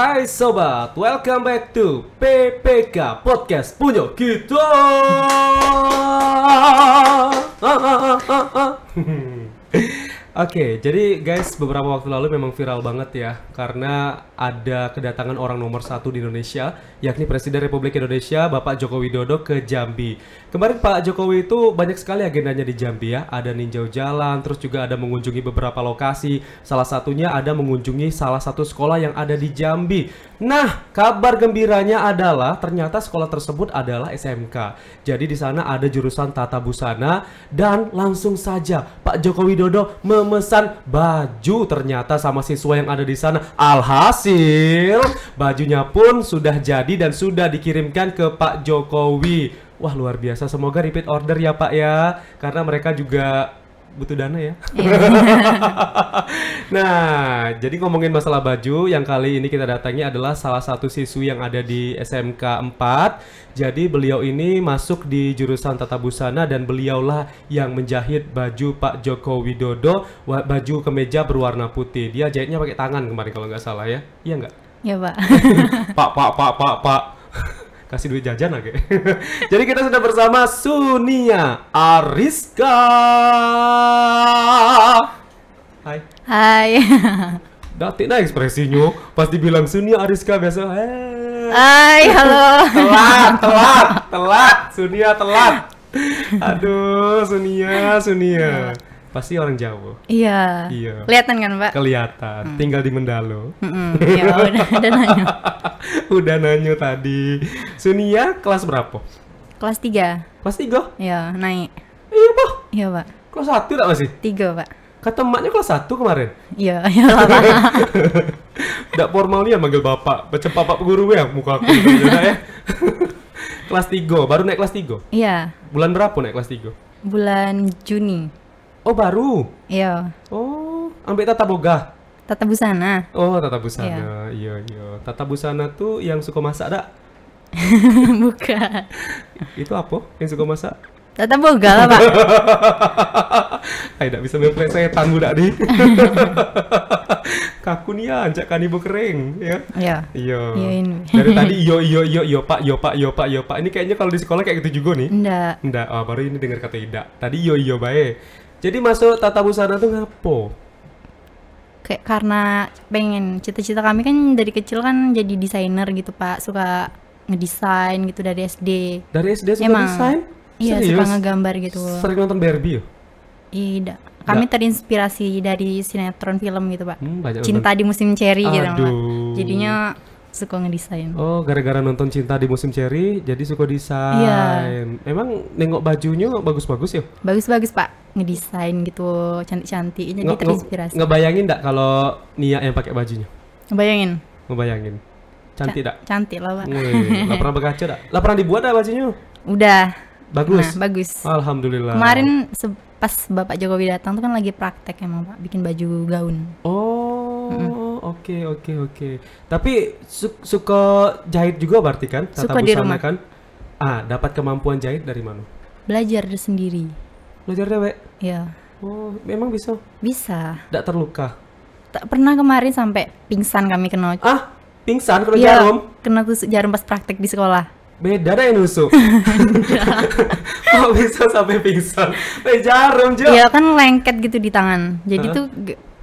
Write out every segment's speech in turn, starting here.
Hai sobat, welcome back to PPK Podcast punya kita. Oke, okay, jadi guys beberapa waktu lalu memang viral banget ya karena ada kedatangan orang nomor satu di Indonesia yakni Presiden Republik Indonesia Bapak Joko Widodo ke Jambi. Kemarin Pak Jokowi itu banyak sekali agendanya di Jambi ya, ada ninjau jalan, terus juga ada mengunjungi beberapa lokasi. Salah satunya ada mengunjungi salah satu sekolah yang ada di Jambi. Nah, kabar gembiranya adalah ternyata sekolah tersebut adalah SMK. Jadi di sana ada jurusan tata busana dan langsung saja Pak Joko Widodo memesan baju ternyata sama siswa yang ada di sana. Alhasil, bajunya pun sudah jadi dan sudah dikirimkan ke Pak Jokowi. Wah, luar biasa. Semoga repeat order ya, Pak ya. Karena mereka juga butuh dana ya. Iya. nah, jadi ngomongin masalah baju, yang kali ini kita datangi adalah salah satu siswi yang ada di SMK 4. Jadi beliau ini masuk di jurusan tata busana dan beliaulah yang menjahit baju Pak Joko Widodo, baju kemeja berwarna putih. Dia jahitnya pakai tangan kemarin kalau nggak salah ya. Iya nggak? Iya, Pak. pak, pak, pak, pak, pak kasih duit jajan lagi. Jadi kita sudah bersama Sunia Ariska. Hai. Hai. Datik nah ekspresinya pas dibilang Sunia Ariska biasa. Hey. Hai, halo. telat, telat, telat. Sunia telat. Aduh, Sunia, Sunia pasti orang Jawa. Iya. Iya. Kelihatan kan, Pak? Kelihatan. Hmm. Tinggal di Mendalo. Hmm, iya, udah, udah nanyo. udah nanya tadi. Sunia kelas berapa? Kelas 3. Kelas 3? Iya, naik. Iya, Pak. Iya, Pak. Kelas 1 enggak masih? 3, Pak. Kata emaknya kelas 1 kemarin? Iya, iya lah, Pak. Enggak formalnya manggil Bapak. Macam Bapak guru ya muka aku. Iya, ya. kelas 3, baru naik kelas 3? Iya. Bulan berapa naik kelas 3? Bulan Juni. Oh baru? Iya. Oh, ambil tata boga? Tata busana. Oh, tata busana. Iya. iya, iya. Tata busana tuh yang suka masak dak? Bukan. Itu apa yang suka masak? Tata boga lah pak. Ayo tidak bisa memplay saya tangguh dak di. ya, anjak kan ibu kering ya. Iya. iya. Iya. ini. Dari tadi iyo iyo iyo iyo, pak iyo pak iyo pak iyo pak ini kayaknya kalau di sekolah kayak gitu juga nih. Nda. Nda. Oh, baru ini dengar kata tidak. Tadi iyo iyo baik. Jadi masuk tata busana tuh ngapo? Kayak karena pengen cita-cita kami kan dari kecil kan jadi desainer gitu pak suka ngedesain gitu dari SD. Dari SD suka Emang, desain? Iya Serius? suka ngegambar gitu. Sering nonton Barbie ya? Iya. Kami Nggak. terinspirasi dari sinetron film gitu pak. Hmm, Cinta nonton. di musim ceri Aduh. gitu pak. Jadinya suka ngedesain. Oh, gara-gara nonton Cinta di musim Cherry jadi suka iya. desain. Iya. Emang nengok bajunya bagus-bagus ya? Bagus-bagus pak, ngedesain gitu cantik-cantik ini nge terinspirasi. Ngebayangin nggak kalau Nia yang pakai bajunya? Ngebayangin. Ngebayangin. Cantik Ca- Cantik lah pak. Nggak pernah berkaca tidak? Nggak pernah dibuat tak bajunya? Udah. Bagus. Nah, bagus. Alhamdulillah. Kemarin pas Bapak Jokowi datang tuh kan lagi praktek emang pak, bikin baju gaun. Oh. Mm -mm oke okay, oke okay, oke. Okay. Tapi su suka jahit juga berarti kan? Tata suka di rumah kan? Ah, dapat kemampuan jahit dari mana? Belajar sendiri. Belajar dewek? Iya. Oh, memang bisa? Bisa. Tidak terluka? Tak pernah kemarin sampai pingsan kami kena. Ah, pingsan kena ya, jarum? kena tusuk jarum pas praktek di sekolah. Beda dah yang nusuk. Kok bisa sampai pingsan? Eh, jarum, juga? Iya, kan lengket gitu di tangan. Jadi huh? tuh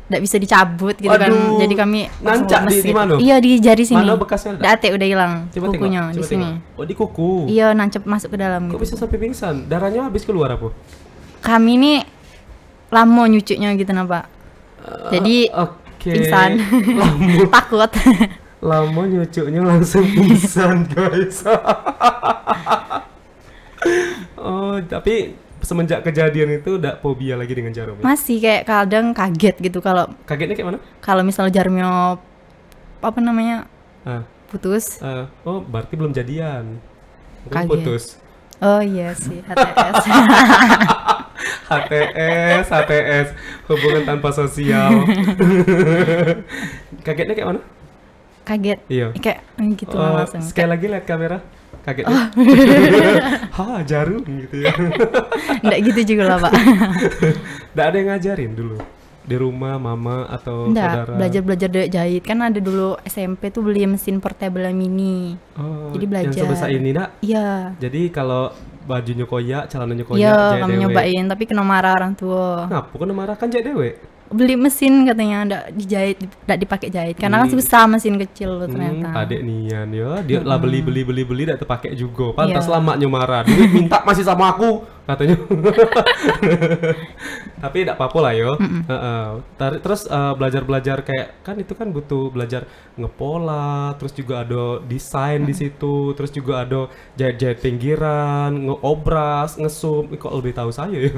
tidak bisa dicabut gitu Aduh, kan. Jadi kami nancak di, di mana? Iya di jari sini. Mana bekasnya? Kan? Date udah hilang coba kukunya di sini. Oh di kuku. Iya nancep masuk ke dalam. Kok gitu. bisa sampai pingsan? Darahnya habis keluar apa? Kami ini lama nyucuknya gitu nah Uh, Jadi okay. pingsan. Takut. lama nyucuknya langsung pingsan guys. oh tapi semenjak kejadian itu udah fobia lagi dengan jarum? Ya? Masih kayak kadang kaget gitu kalau kagetnya kayak mana? Kalau misalnya jarumnya apa namanya uh, putus? Uh, oh berarti belum jadian? kaget. putus. Oh iya sih HTS. HTS, HTS, hubungan tanpa sosial. kagetnya kayak mana? kaget iya kayak hmm, gitu uh, langsung sekali lagi lihat kamera kaget ya? oh. ha jarum gitu ya nggak gitu juga lah pak nggak ada yang ngajarin dulu di rumah mama atau Nggak, saudara belajar belajar dari jahit kan ada dulu SMP tuh beli mesin portable mini oh, jadi belajar yang sebesar ini nak iya jadi kalau bajunya koyak celananya koyak iya kami nyobain tapi kena marah orang tua ngapa kena marah kan jadi dewe beli mesin katanya ndak dijahit ndak dipakai jahit karena kan hmm. kan susah mesin kecil lo hmm, ternyata hmm, adek nian ya dia hmm. lah beli hmm. beli beli beli ndak terpakai juga pantas yeah. Iya. lama nyumara duit minta masih sama aku katanya tapi ndak apa-apa lah yo mm uh, uh, terus uh, eh, belajar belajar kayak kan itu kan butuh belajar ngepola terus juga ada desain di situ terus juga ada jahit jahit pinggiran ngeobras ngesum kok lebih tahu saya ya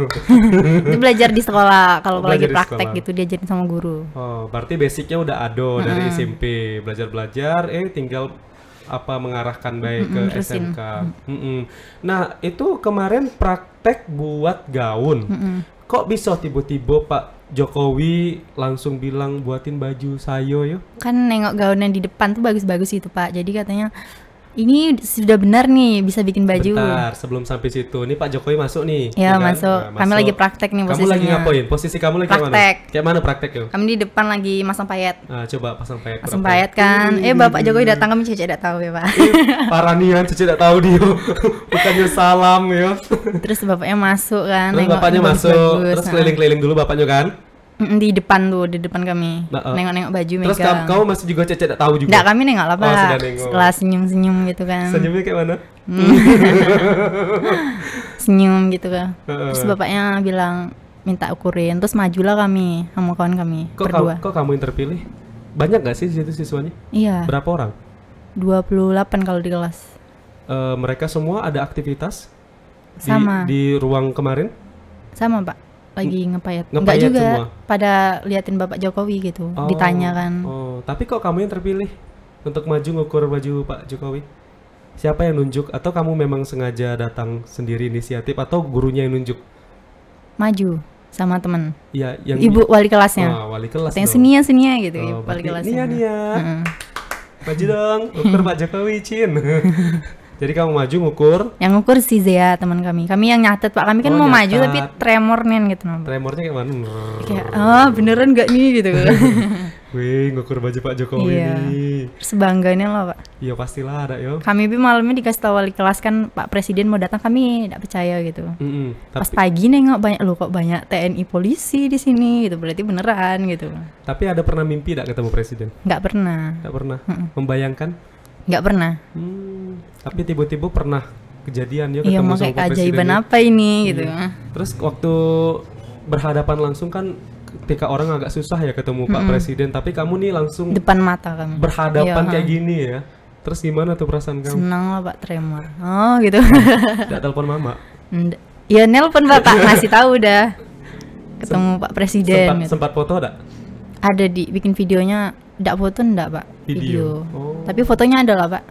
belajar di sekolah kalau lagi praktek gitu diajarin sama guru. Oh, berarti basicnya udah ado hmm. dari SMP belajar-belajar, eh tinggal apa mengarahkan baik -hmm, ke terusin. SMK. Hmm. -hmm. Nah itu kemarin praktek buat gaun. -hmm. Kok bisa tiba-tiba Pak Jokowi langsung bilang buatin baju sayo yuk? Kan nengok gaun yang di depan tuh bagus-bagus itu Pak. Jadi katanya ini sudah benar nih bisa bikin baju. Bentar, sebelum sampai situ, ini Pak Jokowi masuk nih. Ya, ya kan? masuk. Nah, masuk. Kami lagi praktek nih posisinya. Kamu lagi ngapain? Posisi kamu lagi praktek. Kayak mana? Kayak mana praktek yuk? Kami di depan lagi masang payet. Nah, coba pasang payet. Pasang payet kan. Hmm. Eh, Bapak Jokowi hmm. datang kami cece tidak tahu ya, Pak. nih eh, Paranian cece tidak tahu dia. Bukannya salam ya. terus bapaknya masuk kan. Terus bapaknya masuk. Bagus, terus nah. keliling-keliling dulu bapaknya kan di depan tuh, di depan kami. Nah, eh. Nengok-nengok baju Terus megang. kamu masih juga cece tak tahu juga? Enggak, kami oh, nengok lah, Pak. Oh, Setelah senyum-senyum gitu kan. Senyumnya kayak mana? Hmm. senyum gitu kan. Eh, terus eh. bapaknya bilang minta ukurin, terus majulah kami sama kawan kami kok berdua. Kamu, kok kamu yang terpilih? Banyak gak sih situ siswanya? Iya. Berapa orang? 28 kalau di kelas. Uh, mereka semua ada aktivitas sama di, di ruang kemarin? Sama, Pak lagi ngepayat. ngepayat Enggak juga semua. pada liatin Bapak Jokowi gitu, oh, ditanya kan. Oh, tapi kok kamu yang terpilih untuk maju ngukur baju Pak Jokowi? Siapa yang nunjuk atau kamu memang sengaja datang sendiri inisiatif atau gurunya yang nunjuk? Maju sama temen Iya, yang ibu wali kelasnya. Oh, wali kelas. Yang senia senia gitu, oh, ibu wali kelasnya. Nia Nia. Mm -hmm. Maju dong, ukur Pak Jokowi, Cin. Jadi kamu maju ngukur? Yang ngukur si Zia teman kami. Kami yang nyatet Pak. Kami kan oh, mau nyatet. maju tapi tremor nih gitu. Tremornya kayak mana? Kayak oh, beneran gak nih gitu. Wih ngukur baju Pak Jokowi iya. ini. Sebangganya loh Pak. Iya pastilah ada yo. Kami bi malamnya dikasih tahu wali kelas kan Pak Presiden mau datang kami tidak percaya gitu. Mm -hmm, Pas pagi nengok banyak loh kok banyak TNI polisi di sini gitu berarti beneran gitu. Tapi ada pernah mimpi tidak ketemu Presiden? Gak pernah. Gak pernah. Mm -mm. Membayangkan? Gak pernah. Hmm tapi tiba-tiba pernah kejadian dia iya, ketemu iya, sama Pak Presiden. apa ini hmm. gitu. Iya. Terus waktu berhadapan langsung kan ketika orang agak susah ya ketemu -hmm. Pak Presiden, tapi kamu nih langsung depan mata kamu. Berhadapan iya, kayak ha. gini ya. Terus gimana tuh perasaan kamu? Senang lah Pak Tremor. Oh, gitu. Enggak telepon Mama. Nggak. Ya nelpon Bapak ngasih tahu udah. Ketemu Sem Pak Presiden. Sempat, gitu. sempat foto enggak? Ada di bikin videonya. Enggak foto enggak, Pak? Video. Video. Oh. Tapi fotonya ada lah, Pak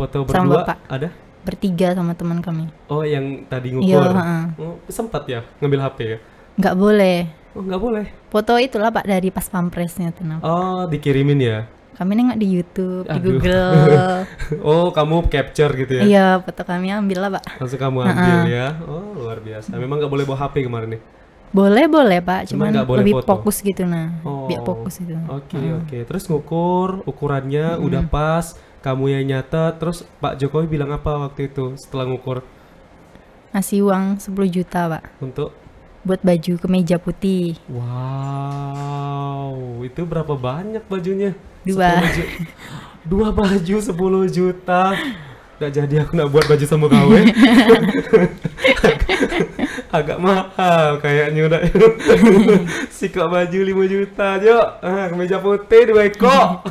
foto berdua sama bapak. ada? Bertiga sama teman kami. Oh, yang tadi iya, ngukur. Yo, uh. Oh, sempat ya ngambil HP ya? Nggak boleh. Oh, nggak boleh. Foto itulah Pak dari pas pampresnya tenang. Oh, dikirimin ya? Kami nengok di YouTube, Aduh. di Google. oh, kamu capture gitu ya? Iya, foto kami ambil lah Pak. Langsung kamu ambil uh -uh. ya? Oh, luar biasa. Memang nggak boleh bawa HP kemarin nih? boleh boleh pak cuman, cuman boleh lebih foto. fokus gitu nah oh. biar fokus gitu oke okay, oke okay. terus ngukur ukurannya hmm. udah pas kamu yang nyata terus Pak Jokowi bilang apa waktu itu setelah ngukur Nasi uang 10 juta Pak untuk buat baju kemeja putih wow itu berapa banyak bajunya dua baju. dua baju 10 juta Gak jadi aku nak buat baju sama kawin agak mahal kayaknya udah sikap baju 5 juta aja ah, kemeja putih dua ekor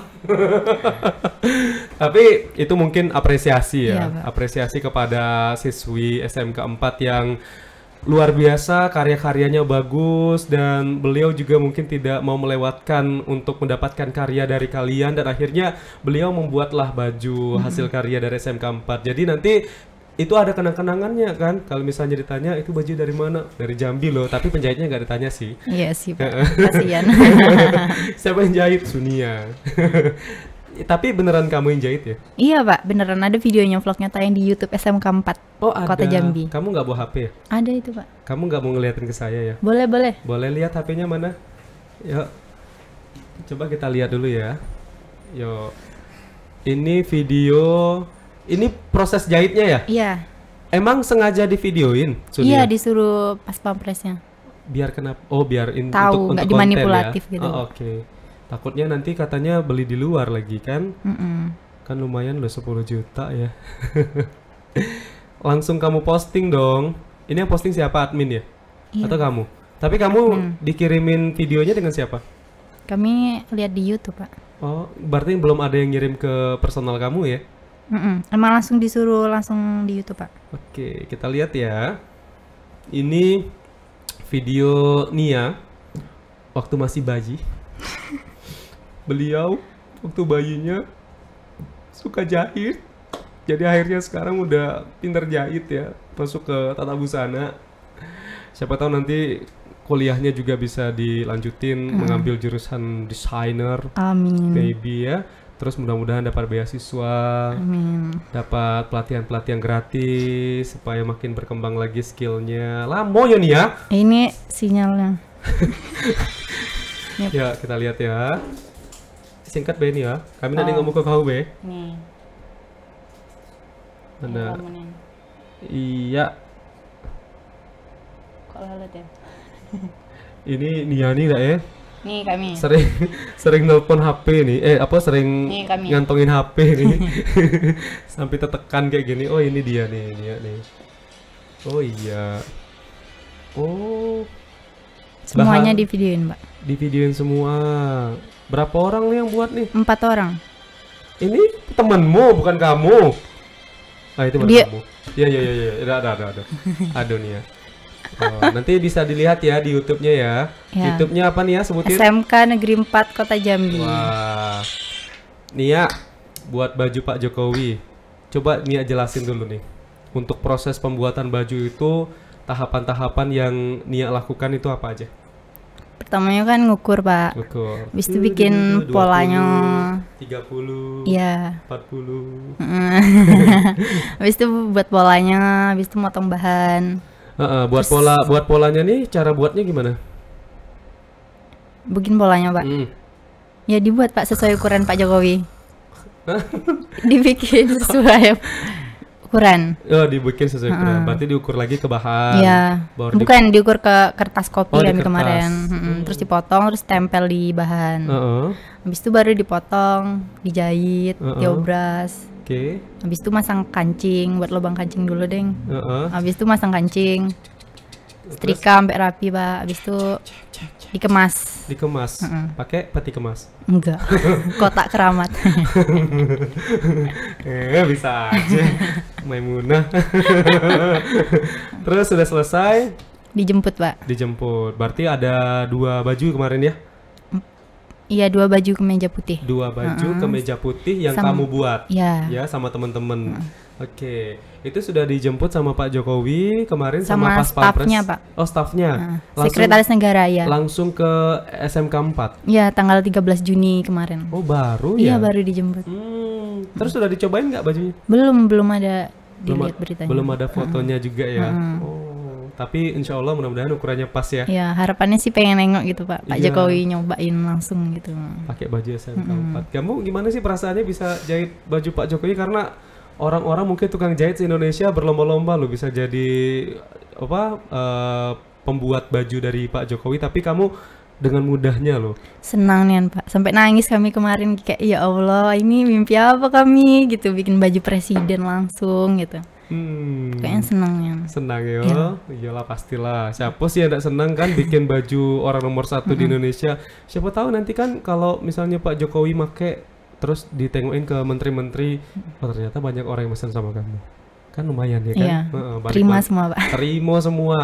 tapi itu mungkin apresiasi ya, ya apresiasi kepada siswi SMK 4 yang luar biasa karya-karyanya bagus dan beliau juga mungkin tidak mau melewatkan untuk mendapatkan karya dari kalian dan akhirnya beliau membuatlah baju hasil karya dari SMK 4. Jadi nanti itu ada kenang-kenangannya kan kalau misalnya ditanya itu baju dari mana dari Jambi loh tapi penjahitnya nggak ditanya sih iya sih kasihan siapa yang jahit Sunia tapi beneran kamu yang jahit ya iya pak beneran ada videonya vlognya tayang di YouTube SMK 4 oh, ada. kota Jambi kamu nggak bawa HP ya ada itu pak kamu nggak mau ngeliatin ke saya ya boleh boleh boleh lihat HP-nya mana yuk coba kita lihat dulu ya yuk ini video ini proses jahitnya ya? Iya. Emang sengaja di videoin? Iya, disuruh pas pampresnya. Biar kenapa? Oh, biar in, Tahu, untuk, untuk ya? dimanipulatif ya? gitu. Oh, Oke. Okay. Takutnya nanti katanya beli di luar lagi kan? Mm -mm. Kan lumayan loh 10 juta ya. Langsung kamu posting dong. Ini yang posting siapa admin ya? Iya. Atau kamu? Tapi kamu hmm. dikirimin videonya dengan siapa? Kami lihat di YouTube, Pak. Oh, berarti belum ada yang ngirim ke personal kamu ya? Mm -mm. Emang langsung disuruh langsung di YouTube pak? Oke, kita lihat ya. Ini video Nia waktu masih bayi. Beliau waktu bayinya suka jahit. Jadi akhirnya sekarang udah pinter jahit ya, masuk ke tata busana. Siapa tahu nanti kuliahnya juga bisa dilanjutin mm. mengambil jurusan desainer, Amin. baby ya. Terus mudah-mudahan dapat beasiswa, Amin. dapat pelatihan-pelatihan gratis supaya makin berkembang lagi skillnya. Lamo ya nih ya. Ini sinyalnya. yep. Ya kita lihat ya. Singkat be ini ya. Kami oh. nanti ngomong ke kau be. Nih. Ada. Iya. Kok lalat ya? ini Nia nih dah ya. Nih kami. Sering sering nelpon HP nih. Eh apa sering nih, kami. ngantongin HP ini. Sampai tertekan kayak gini. Oh ini dia nih, dia nih. Oh iya. Oh. Semuanya Bahan, videoin Mbak. di videoin semua. Berapa orang nih yang buat nih? Empat orang. Ini temanmu bukan kamu. Ah itu bukan kamu. Iya iya iya iya. Ada ada ada ada. Ya. Oh, nanti bisa dilihat ya di YouTube-nya ya. ya. YouTube-nya apa nih ya sebutin? SMK Negeri 4 Kota Jambi. Wah. Nia, ya, buat baju Pak Jokowi. Coba Nia jelasin dulu nih. Untuk proses pembuatan baju itu tahapan-tahapan yang Nia lakukan itu apa aja? Pertamanya kan ngukur, Pak. Ngukur. Habis itu bikin 20, polanya 30. Iya. 40. Habis itu buat polanya, habis itu motong bahan Uh, uh, buat Terus, pola buat polanya nih cara buatnya gimana? Bikin polanya pak? Hmm. Ya dibuat pak sesuai ukuran Pak Jokowi. Dibikin sesuai ukuran. Oh dibikin sesuai ukuran. Uh -uh. Berarti diukur lagi ke bahan. Iya. Bukan di... diukur ke kertas kopi oh, kan kemarin. Hmm. Terus dipotong, terus tempel di bahan. Uh -uh. Habis itu baru dipotong, dijahit, uh -uh. diobras. Oke. Okay. Habis itu masang kancing, buat lubang kancing dulu, Deng. Uh -uh. Habis itu masang kancing. Setrika sampai rapi, Pak. Habis itu dikemas. Dikemas. Uh -uh. Pakai peti kemas. Enggak. Kotak keramat. eh, bisa aja. Maimunah. Terus sudah selesai? Dijemput, Pak. Dijemput. Berarti ada dua baju kemarin ya? Iya dua baju kemeja putih. Dua baju uh -uh. kemeja putih yang sama, kamu buat. Ya. Ya sama temen-temen. Uh. Oke, itu sudah dijemput sama Pak Jokowi kemarin sama, sama pas staffnya Pak. Oh staffnya. Uh, Sekretaris Negara ya. Langsung ke SMK 4 Iya tanggal 13 Juni kemarin. Oh baru iya, ya? Iya baru dijemput. Hmm, terus sudah dicobain nggak bajunya? Belum belum ada dilihat beritanya. Belum ada fotonya uh. juga ya. Uh. Oh. Tapi insya Allah mudah-mudahan ukurannya pas ya. Ya harapannya sih pengen nengok gitu Pak. Pak iya. Jokowi nyobain langsung gitu. Pakai baju SMK mm -hmm. 4. Kamu gimana sih perasaannya bisa jahit baju Pak Jokowi karena orang-orang mungkin tukang jahit di Indonesia berlomba-lomba loh bisa jadi apa uh, pembuat baju dari Pak Jokowi tapi kamu dengan mudahnya loh. Senang nih Pak, sampai nangis kami kemarin kayak ya Allah ini mimpi apa kami gitu bikin baju presiden langsung gitu. Hmm. Kayaknya senang ya. Senang ya. ya. Iyalah pastilah. Siapa sih yang tidak senang kan bikin baju orang nomor satu di Indonesia. Siapa tahu nanti kan kalau misalnya Pak Jokowi make terus ditengokin ke menteri-menteri, oh ternyata banyak orang yang pesan sama kamu. Kan lumayan ya kan? Iya. Uh, terima balik. semua, Pak. Terima semua.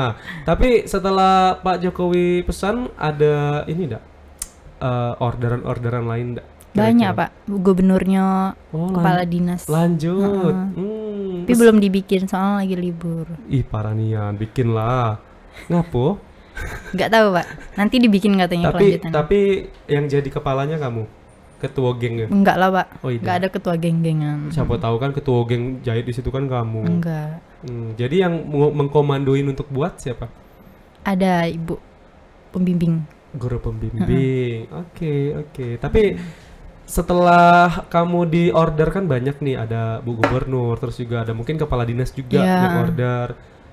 Tapi setelah Pak Jokowi pesan ada ini enggak? Uh, eh, orderan-orderan lain enggak? Banyak pak, gubernurnya, oh, kepala dinas. Lanjut. hmm. Hmm. Tapi belum dibikin soalnya lagi libur. Ih parah ya bikin lah. Ngapo? Gak tahu pak. Nanti dibikin katanya tapi, kelanjutannya. Tapi yang jadi kepalanya kamu, ketua geng ya? Enggak lah pak. Oh, Enggak iya. ada ketua geng-gengan. Siapa tahu kan ketua geng jahit di situ kan kamu. Enggak. Hmm, jadi yang mengkomandoin untuk buat siapa? Ada ibu pembimbing guru pembimbing. Oke, oke. Okay, okay. Tapi hmm setelah kamu di order kan banyak nih ada bu gubernur terus juga ada mungkin kepala dinas juga yeah. yang order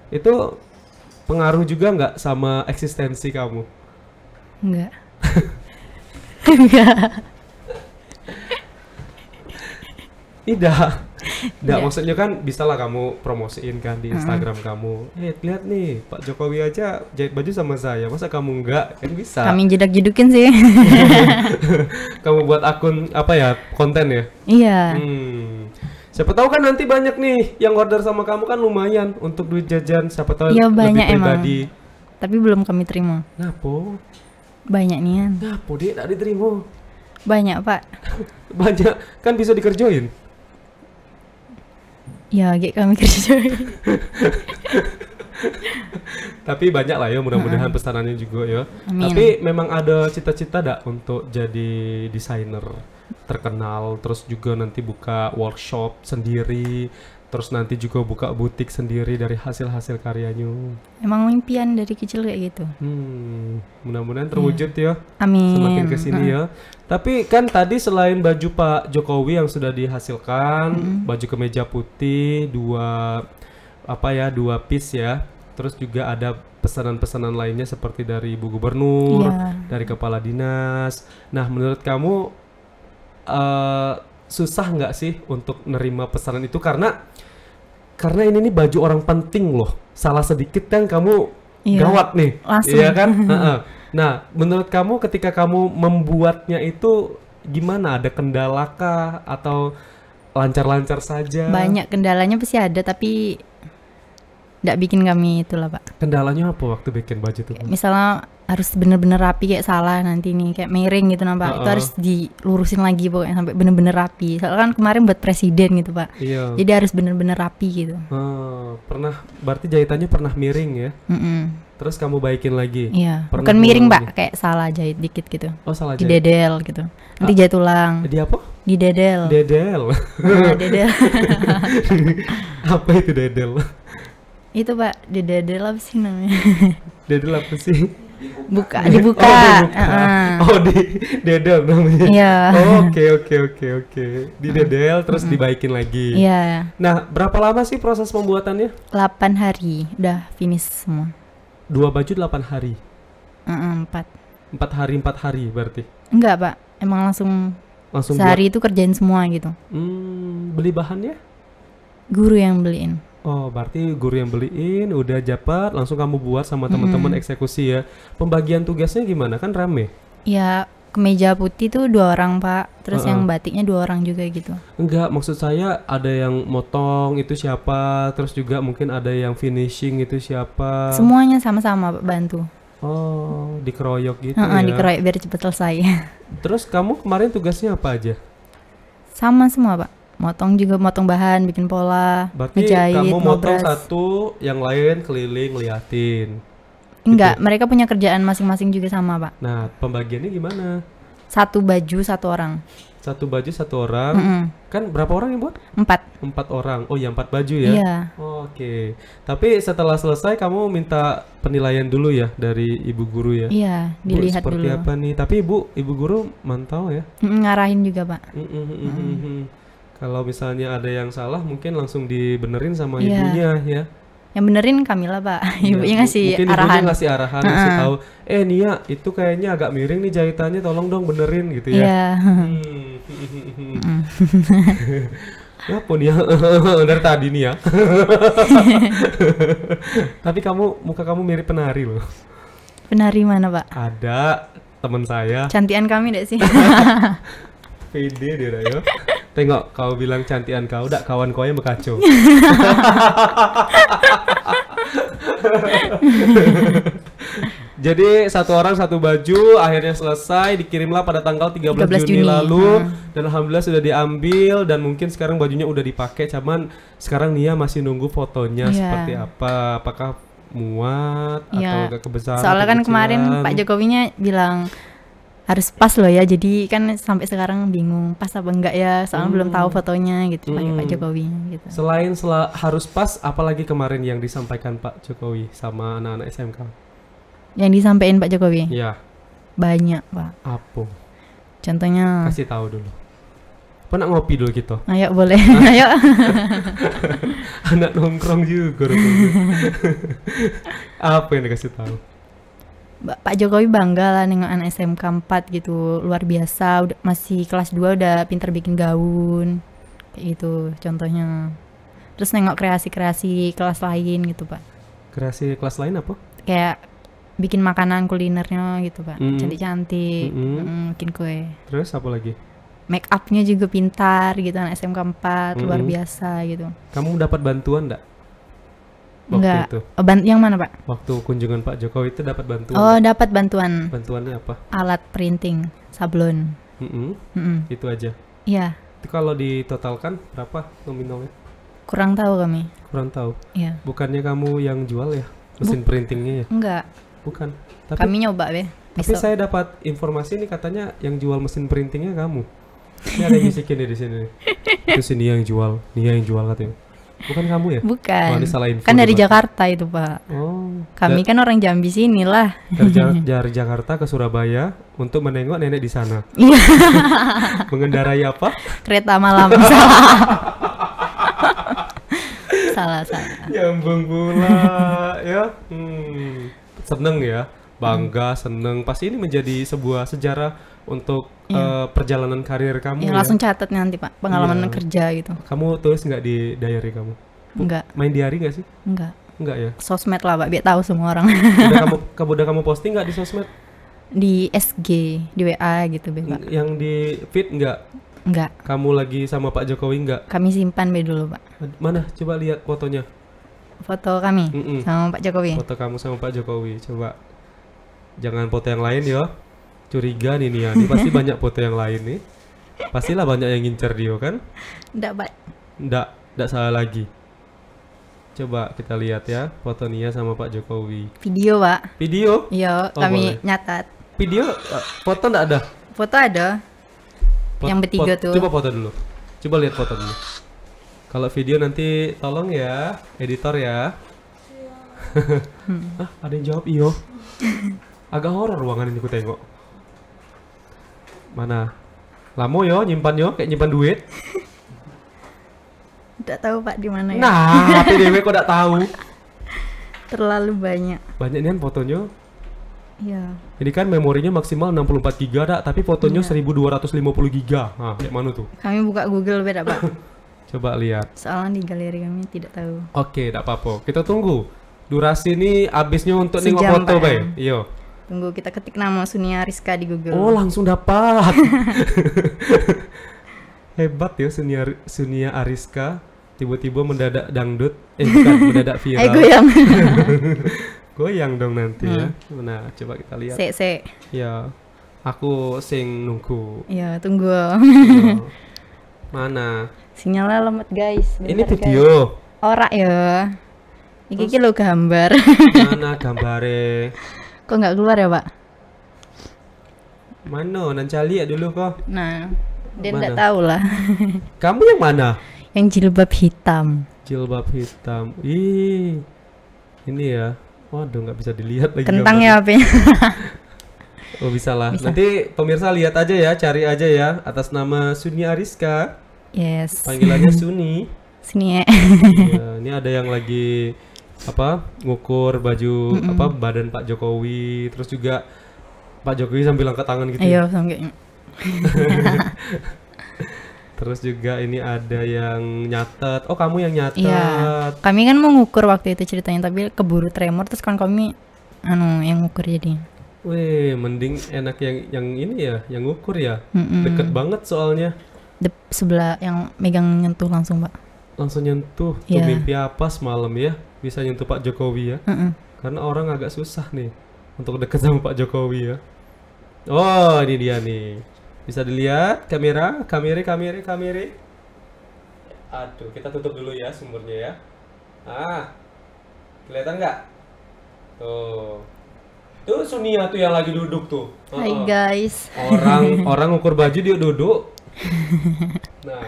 itu pengaruh juga nggak sama eksistensi kamu nggak nggak tidak Nggak, yeah. maksudnya kan bisa lah kamu promosiin kan di Instagram mm. kamu. Eh, hey, lihat nih, Pak Jokowi aja jahit baju sama saya. Masa kamu enggak? Kan bisa. Kami jedak-jedukin sih. kamu buat akun apa ya? Konten ya? Iya. Yeah. Hmm. Siapa tahu kan nanti banyak nih yang order sama kamu kan lumayan untuk duit jajan. Siapa tahu ya, lebih banyak pribadi. Emang. Tapi belum kami terima. Ngapo? Banyak nian. Ngapo dia tak diterima? Banyak pak. banyak kan bisa dikerjain ya kayak kami kerja gitu. tapi banyak lah ya mudah-mudahan pesanannya juga ya Amin. tapi memang ada cita-cita dak untuk jadi desainer terkenal terus juga nanti buka workshop sendiri terus nanti juga buka butik sendiri dari hasil-hasil karyanya. Emang impian dari kecil kayak gitu. Hmm, mudah-mudahan iya. terwujud yeah. ya. Amin. Semakin kesini mm. ya. Tapi kan tadi selain baju Pak Jokowi yang sudah dihasilkan, mm baju kemeja putih dua apa ya dua piece ya. Terus juga ada pesanan-pesanan lainnya seperti dari Ibu Gubernur, yeah. dari Kepala Dinas. Nah, menurut kamu uh, susah nggak sih untuk nerima pesanan itu karena karena ini nih baju orang penting loh salah sedikit kan kamu iya, gawat nih langsung. iya kan nah menurut kamu ketika kamu membuatnya itu gimana ada kendala kah atau lancar-lancar saja banyak kendalanya pasti ada tapi tidak bikin kami itulah pak kendalanya apa waktu bikin baju itu misalnya harus bener-bener rapi kayak salah nanti nih kayak miring gitu nampak uh -uh. itu harus dilurusin lagi pokoknya sampai bener-bener rapi soalnya kan kemarin buat presiden gitu pak iya. jadi harus bener-bener rapi gitu uh, pernah berarti jahitannya pernah miring ya mm -mm. terus kamu baikin lagi iya pernah bukan miring pak lagi. kayak salah jahit dikit gitu oh salah jahit dedel gitu nanti ah, jahit ulang di apa di dedel dedel dedel ah, apa itu dedel itu pak di dedel apa sih namanya dedel apa sih buka dibuka oh, dibuka. Uh-uh. oh di dedel namanya iya oke oke oke oke di ah. dedel terus mm. dibaikin lagi iya nah berapa lama sih proses pembuatannya 8 hari udah finish semua dua baju 8 hari uh -uh, empat empat hari empat hari berarti enggak pak emang langsung langsung sehari buat... itu kerjain semua gitu hmm, beli bahannya guru yang beliin Oh, berarti guru yang beliin udah dapat langsung kamu buat sama teman-teman hmm. eksekusi ya. Pembagian tugasnya gimana? Kan rame. Ya, kemeja putih tuh dua orang, Pak. Terus uh -uh. yang batiknya dua orang juga gitu. Enggak, maksud saya ada yang motong itu siapa, terus juga mungkin ada yang finishing itu siapa. Semuanya sama-sama bantu. Oh, dikeroyok gitu uh -uh, ya. dikeroyok biar cepet selesai. terus kamu kemarin tugasnya apa aja? Sama semua, Pak motong juga motong bahan bikin pola Berarti ngejahit kamu motong ngobras. satu yang lain keliling liatin enggak gitu. mereka punya kerjaan masing-masing juga sama pak nah pembagiannya gimana satu baju satu orang satu baju satu orang mm -hmm. kan berapa orang yang buat empat empat orang oh ya empat baju ya yeah. oh, oke okay. tapi setelah selesai kamu minta penilaian dulu ya dari ibu guru ya iya yeah, dilihat seperti dulu seperti apa nih tapi ibu ibu guru mantau ya mm -hmm, ngarahin juga pak mm -hmm. Mm -hmm kalau misalnya ada yang salah mungkin langsung dibenerin sama yeah. ibunya ya yang benerin Kamila pak iya, ibunya ngasih mungkin arahan ibunya ngasih arahan uh -uh. ngasih tahu eh Nia itu kayaknya agak miring nih jahitannya tolong dong benerin gitu ya yeah. hmm. ya pun ya? Dari tadi nih ya. Tapi kamu muka kamu mirip penari loh. Penari mana pak? Ada teman saya. Cantian kami deh sih. Pede dia ya. Tengok kau bilang cantian kau, dak kawan kau yang berkacau. Jadi satu orang satu baju akhirnya selesai dikirimlah pada tanggal 13, 13 Juni, Juni lalu hmm. dan alhamdulillah sudah diambil dan mungkin sekarang bajunya udah dipakai cuman sekarang Nia masih nunggu fotonya yeah. seperti apa apakah muat yeah. atau kebesaran soalnya kan kemarin Pak Jokowinya bilang harus pas loh ya jadi kan sampai sekarang bingung pas apa enggak ya soalnya hmm. belum tahu fotonya gitu hmm. pakai Pak hmm. Jokowi gitu selain sel harus pas apalagi kemarin yang disampaikan Pak Jokowi sama anak-anak SMK yang disampaikan Pak Jokowi ya banyak Pak apa contohnya kasih tahu dulu pernah ngopi dulu gitu ayo nah, boleh ayo nah, anak nongkrong juga apa yang dikasih tahu Pak Jokowi bangga lah dengan anak SMK 4 gitu luar biasa udah, masih kelas 2 udah pinter bikin gaun kayak gitu contohnya terus nengok kreasi-kreasi kelas lain gitu pak kreasi kelas lain apa kayak bikin makanan kulinernya gitu pak cantik-cantik mm -hmm. mm -hmm, bikin kue terus apa lagi make upnya juga pintar gitu anak SMK 4 mm -hmm. luar biasa gitu kamu dapat bantuan enggak waktu Nggak. Oh, yang mana Pak? Waktu kunjungan Pak Jokowi itu dapat bantuan. Oh, dapat bantuan. Bantuannya apa? Alat printing, sablon. Mm -mm. Mm -mm. Itu aja. Iya. Itu kalau ditotalkan berapa nominalnya? Kurang tahu kami. Kurang tahu. Iya. Bukannya kamu yang jual ya mesin Buk printingnya ya? Enggak. Bukan. Tapi kami nyoba ya. Tapi saya dapat informasi ini katanya yang jual mesin printingnya kamu. Ini ada yang bisikin di sini. Itu sini yang jual, dia yang jual katanya. Bukan kamu ya? Bukan. Oh, info kan dari juga. Jakarta itu, Pak. Oh. Kami da kan orang Jambi sini lah. Dari, dari Jakarta ke Surabaya untuk menengok nenek di sana. Iya. Mengendarai apa? Kereta malam. salah. salah salah. Nyambung pula ya. Hmm. Seneng ya. Bangga, seneng. Pasti ini menjadi sebuah sejarah untuk iya. uh, perjalanan karir kamu Iya ya. Langsung catat nanti pak pengalaman iya. kerja gitu. Kamu tulis nggak di diary kamu? Nggak. Main diary nggak sih? Nggak. Nggak ya. Sosmed lah pak, biar tahu semua orang. udah kamu, udah kamu posting nggak di sosmed? Di SG, di WA gitu be, pak. Yang di feed nggak? Enggak. Kamu lagi sama Pak Jokowi nggak? Kami simpan be dulu pak. Mana? Coba lihat fotonya. Foto kami mm -mm. sama Pak Jokowi. Foto kamu sama Pak Jokowi. Coba jangan foto yang lain yo curiga nih Nia, ini pasti banyak foto yang lain nih. Pastilah banyak yang ngincer dia kan? Enggak, Pak. Enggak, enggak salah lagi. Coba kita lihat ya foto Nia sama Pak Jokowi. Video, Pak. Video? Iya, oh, kami boleh. nyatat. Video foto enggak ada? Foto ada. Pot, yang bertiga tuh. Coba foto dulu. Coba lihat foto dulu. Kalau video nanti tolong ya, editor ya. hmm. ah, ada yang jawab iyo. Agak horor ruangan ini ku tengok. Mana? Lamo yo nyimpan yo kayak nyimpan duit. Tidak tahu Pak di mana ya. Nah, PDW kok tidak tahu. Terlalu banyak. Banyak nih kan fotonya. Iya. Ini kan memorinya maksimal 64 giga, dak, tapi fotonya ya. 1250 giga. Nah, kayak mana tuh? Kami buka Google beda, Pak. Coba lihat. Soalnya di galeri kami tidak tahu. Oke, okay, tidak apa-apa. Kita tunggu. Durasi ini habisnya untuk Sejam, nih foto, Bay. Ya? Ya? Iya. Tunggu kita ketik nama Sunia Rizka di Google. Oh, langsung dapat. Hebat ya Sunia Sunia Ariska tiba-tiba mendadak dangdut eh bukan mendadak viral. Eh goyang. goyang dong nanti ya. hmm. ya. Nah, coba kita lihat. Se se. Ya. Aku sing nunggu. Ya, tunggu. Ya. Mana? Sinyalnya lemot, guys. Bentar, Ini video. Guys. Ora ya. Iki lo gambar. Mana gambare? Kok nggak keluar ya pak? Mana? Nan cari ya dulu kok. Nah, dia nggak tahu lah. Kamu yang mana? Yang jilbab hitam. Jilbab hitam. Ih, ini ya. Waduh, nggak bisa dilihat lagi. Kentang ya apa Oh bisa lah. Bisa. Nanti pemirsa lihat aja ya, cari aja ya atas nama Suni Ariska. Yes. Panggilannya Suni. Suni ya. Ini ada yang lagi apa ngukur baju mm -mm. apa badan Pak Jokowi terus juga Pak Jokowi sambil angkat tangan gitu. Iya, ya? sambil. Terus juga ini ada yang nyatet. Oh, kamu yang nyatet. Iya. Kami kan mau ngukur waktu itu ceritanya tapi keburu tremor terus kan kami anu yang ngukur jadi. Weh, mending enak yang yang ini ya, yang ngukur ya. Mm-mm. Deket banget soalnya. De sebelah yang megang nyentuh langsung, Pak. Langsung nyentuh. Yeah. Tuh iya. mimpi apa semalam ya? bisa nyentuh Pak Jokowi ya. Uh -uh. Karena orang agak susah nih untuk dekat sama Pak Jokowi ya. Oh, ini dia nih. Bisa dilihat kamera, kamera, kamera, kamera. Aduh, kita tutup dulu ya sumbernya ya. Ah, kelihatan nggak? Tuh. Tuh Sunia tuh yang lagi duduk tuh. Hai oh, guys. Orang orang ukur baju dia duduk. Nah,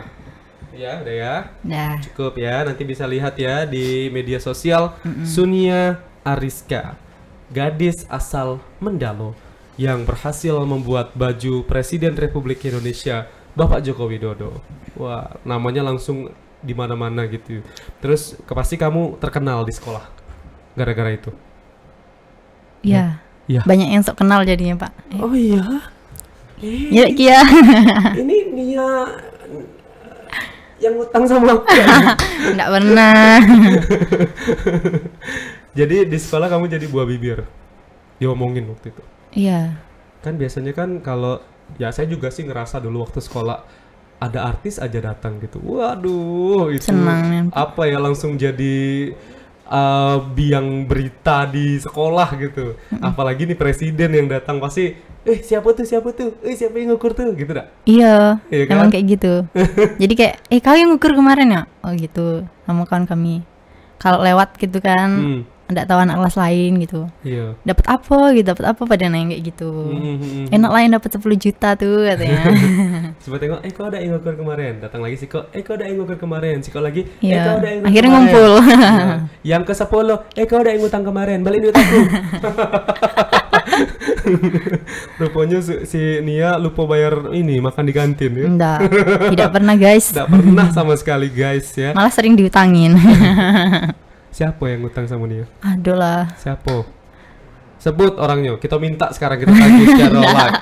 Ya, udah ya. Nah. Cukup ya. Nanti bisa lihat ya di media sosial mm -mm. Sunia Ariska, gadis asal Mendalo yang berhasil membuat baju Presiden Republik Indonesia Bapak Joko Widodo. Wah, namanya langsung di mana-mana gitu. Terus pasti kamu terkenal di sekolah gara-gara itu. Iya. ya. Banyak yang sok kenal jadinya, Pak. Oh iya. Eh, ya, Kia. Ini Nia yang ngutang sama aku tidak pernah jadi di sekolah kamu jadi buah bibir diomongin waktu itu iya kan biasanya kan kalau ya saya juga sih ngerasa dulu waktu sekolah ada artis aja datang gitu waduh itu Senang. apa ya langsung jadi uh, biang berita di sekolah gitu mm -hmm. apalagi nih presiden yang datang pasti eh siapa tuh siapa tuh eh siapa yang ngukur tuh gitu dah iya ya, kan? emang kayak gitu jadi kayak eh kau yang ngukur kemarin ya oh gitu sama kawan kami kalau lewat gitu kan hmm. nggak tahu anak kelas lain gitu iya. dapat apa gitu dapat apa pada nanya kayak gitu hmm, hmm, hmm, hmm. enak lain dapat 10 juta tuh katanya coba tengok eh kau ada yang ngukur kemarin datang lagi sih. kok eh kau ada yang ngukur kemarin Sih kok lagi eh, iya. eh kau ada yang akhirnya kemarin. ngumpul nah, yang ke 10 eh kau ada yang ngutang kemarin balik duit aku Rupanya si Nia lupa bayar ini makan di kantin ya. Enggak. Tidak pernah guys. Tidak pernah sama sekali guys ya. Malah sering diutangin. Siapa yang utang sama Nia? Aduh lah. Siapa? Sebut orangnya. Kita minta sekarang kita tagih secara live.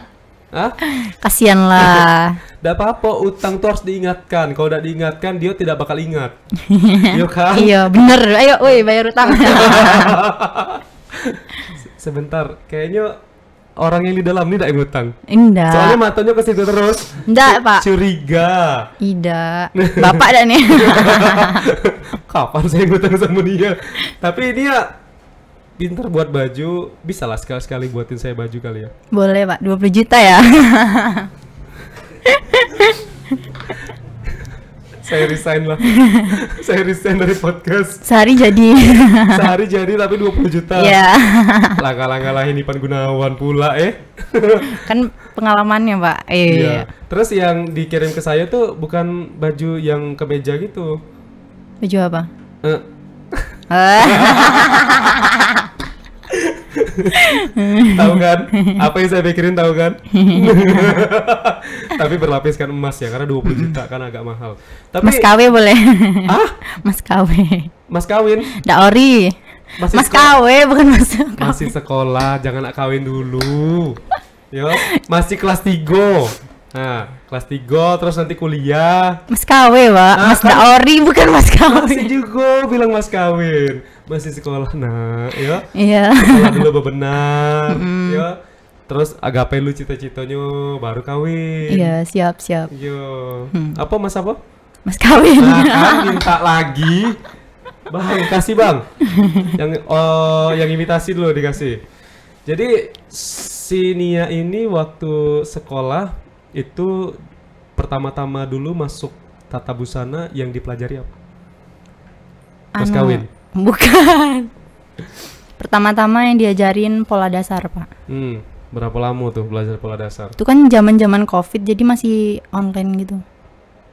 Hah? Kasian lah. Tidak apa-apa, utang tuh harus diingatkan. Kalau tidak diingatkan, dia tidak bakal ingat. iya kan? Iya, bener. Ayo, woi, bayar utang sebentar kayaknya orang yang di dalam ini tidak ngutang. Enggak. Soalnya matanya ke situ terus. Enggak, Pak. Curiga. Tidak. Bapak dan nih. Kapan saya ngutang sama dia? Tapi dia ya, pinter buat baju, bisa lah sekali-sekali buatin saya baju kali ya. Boleh, Pak. 20 juta ya. saya resign lah saya resign dari podcast sehari jadi sehari jadi tapi 20 juta ya yeah. langkah-langkah ini pan Gunawan pula eh kan pengalamannya pak eh iya. terus yang dikirim ke saya tuh bukan baju yang kemeja gitu baju apa eh. tahu kan? Apa yang saya pikirin tahu kan? Tapi berlapiskan emas ya karena 20 juta kan agak mahal. Tapi Mas kawin boleh. Ah? Mas kawin Mas kawin. Ndak ori. Masih mas kawin bukan mas kawin. Masih sekolah, jangan nak kawin dulu. Yo, masih kelas tiga Nah, kelas tiga terus nanti kuliah. Mas kawin Pak. Nah, mas kan, Daori bukan Mas kawin. Masih juga bilang Mas kawin. Masih sekolah, nah ya. Iya. Sekolah dulu bebenar, mm. ya. Terus agape lu cita-citanya baru kawin. Iya, siap, siap. Yo. Iya. Hmm. Apa Mas apa? Mas kawin. Nah, kan minta lagi. Bang, kasih, Bang. yang oh, yang imitasi dulu dikasih. Jadi si Nia ini waktu sekolah itu pertama-tama dulu masuk tata busana yang dipelajari apa? Mas anu, kawin? Bukan. Pertama-tama yang diajarin pola dasar, Pak. Hmm, berapa lama tuh belajar pola dasar? Itu kan zaman-zaman Covid jadi masih online gitu.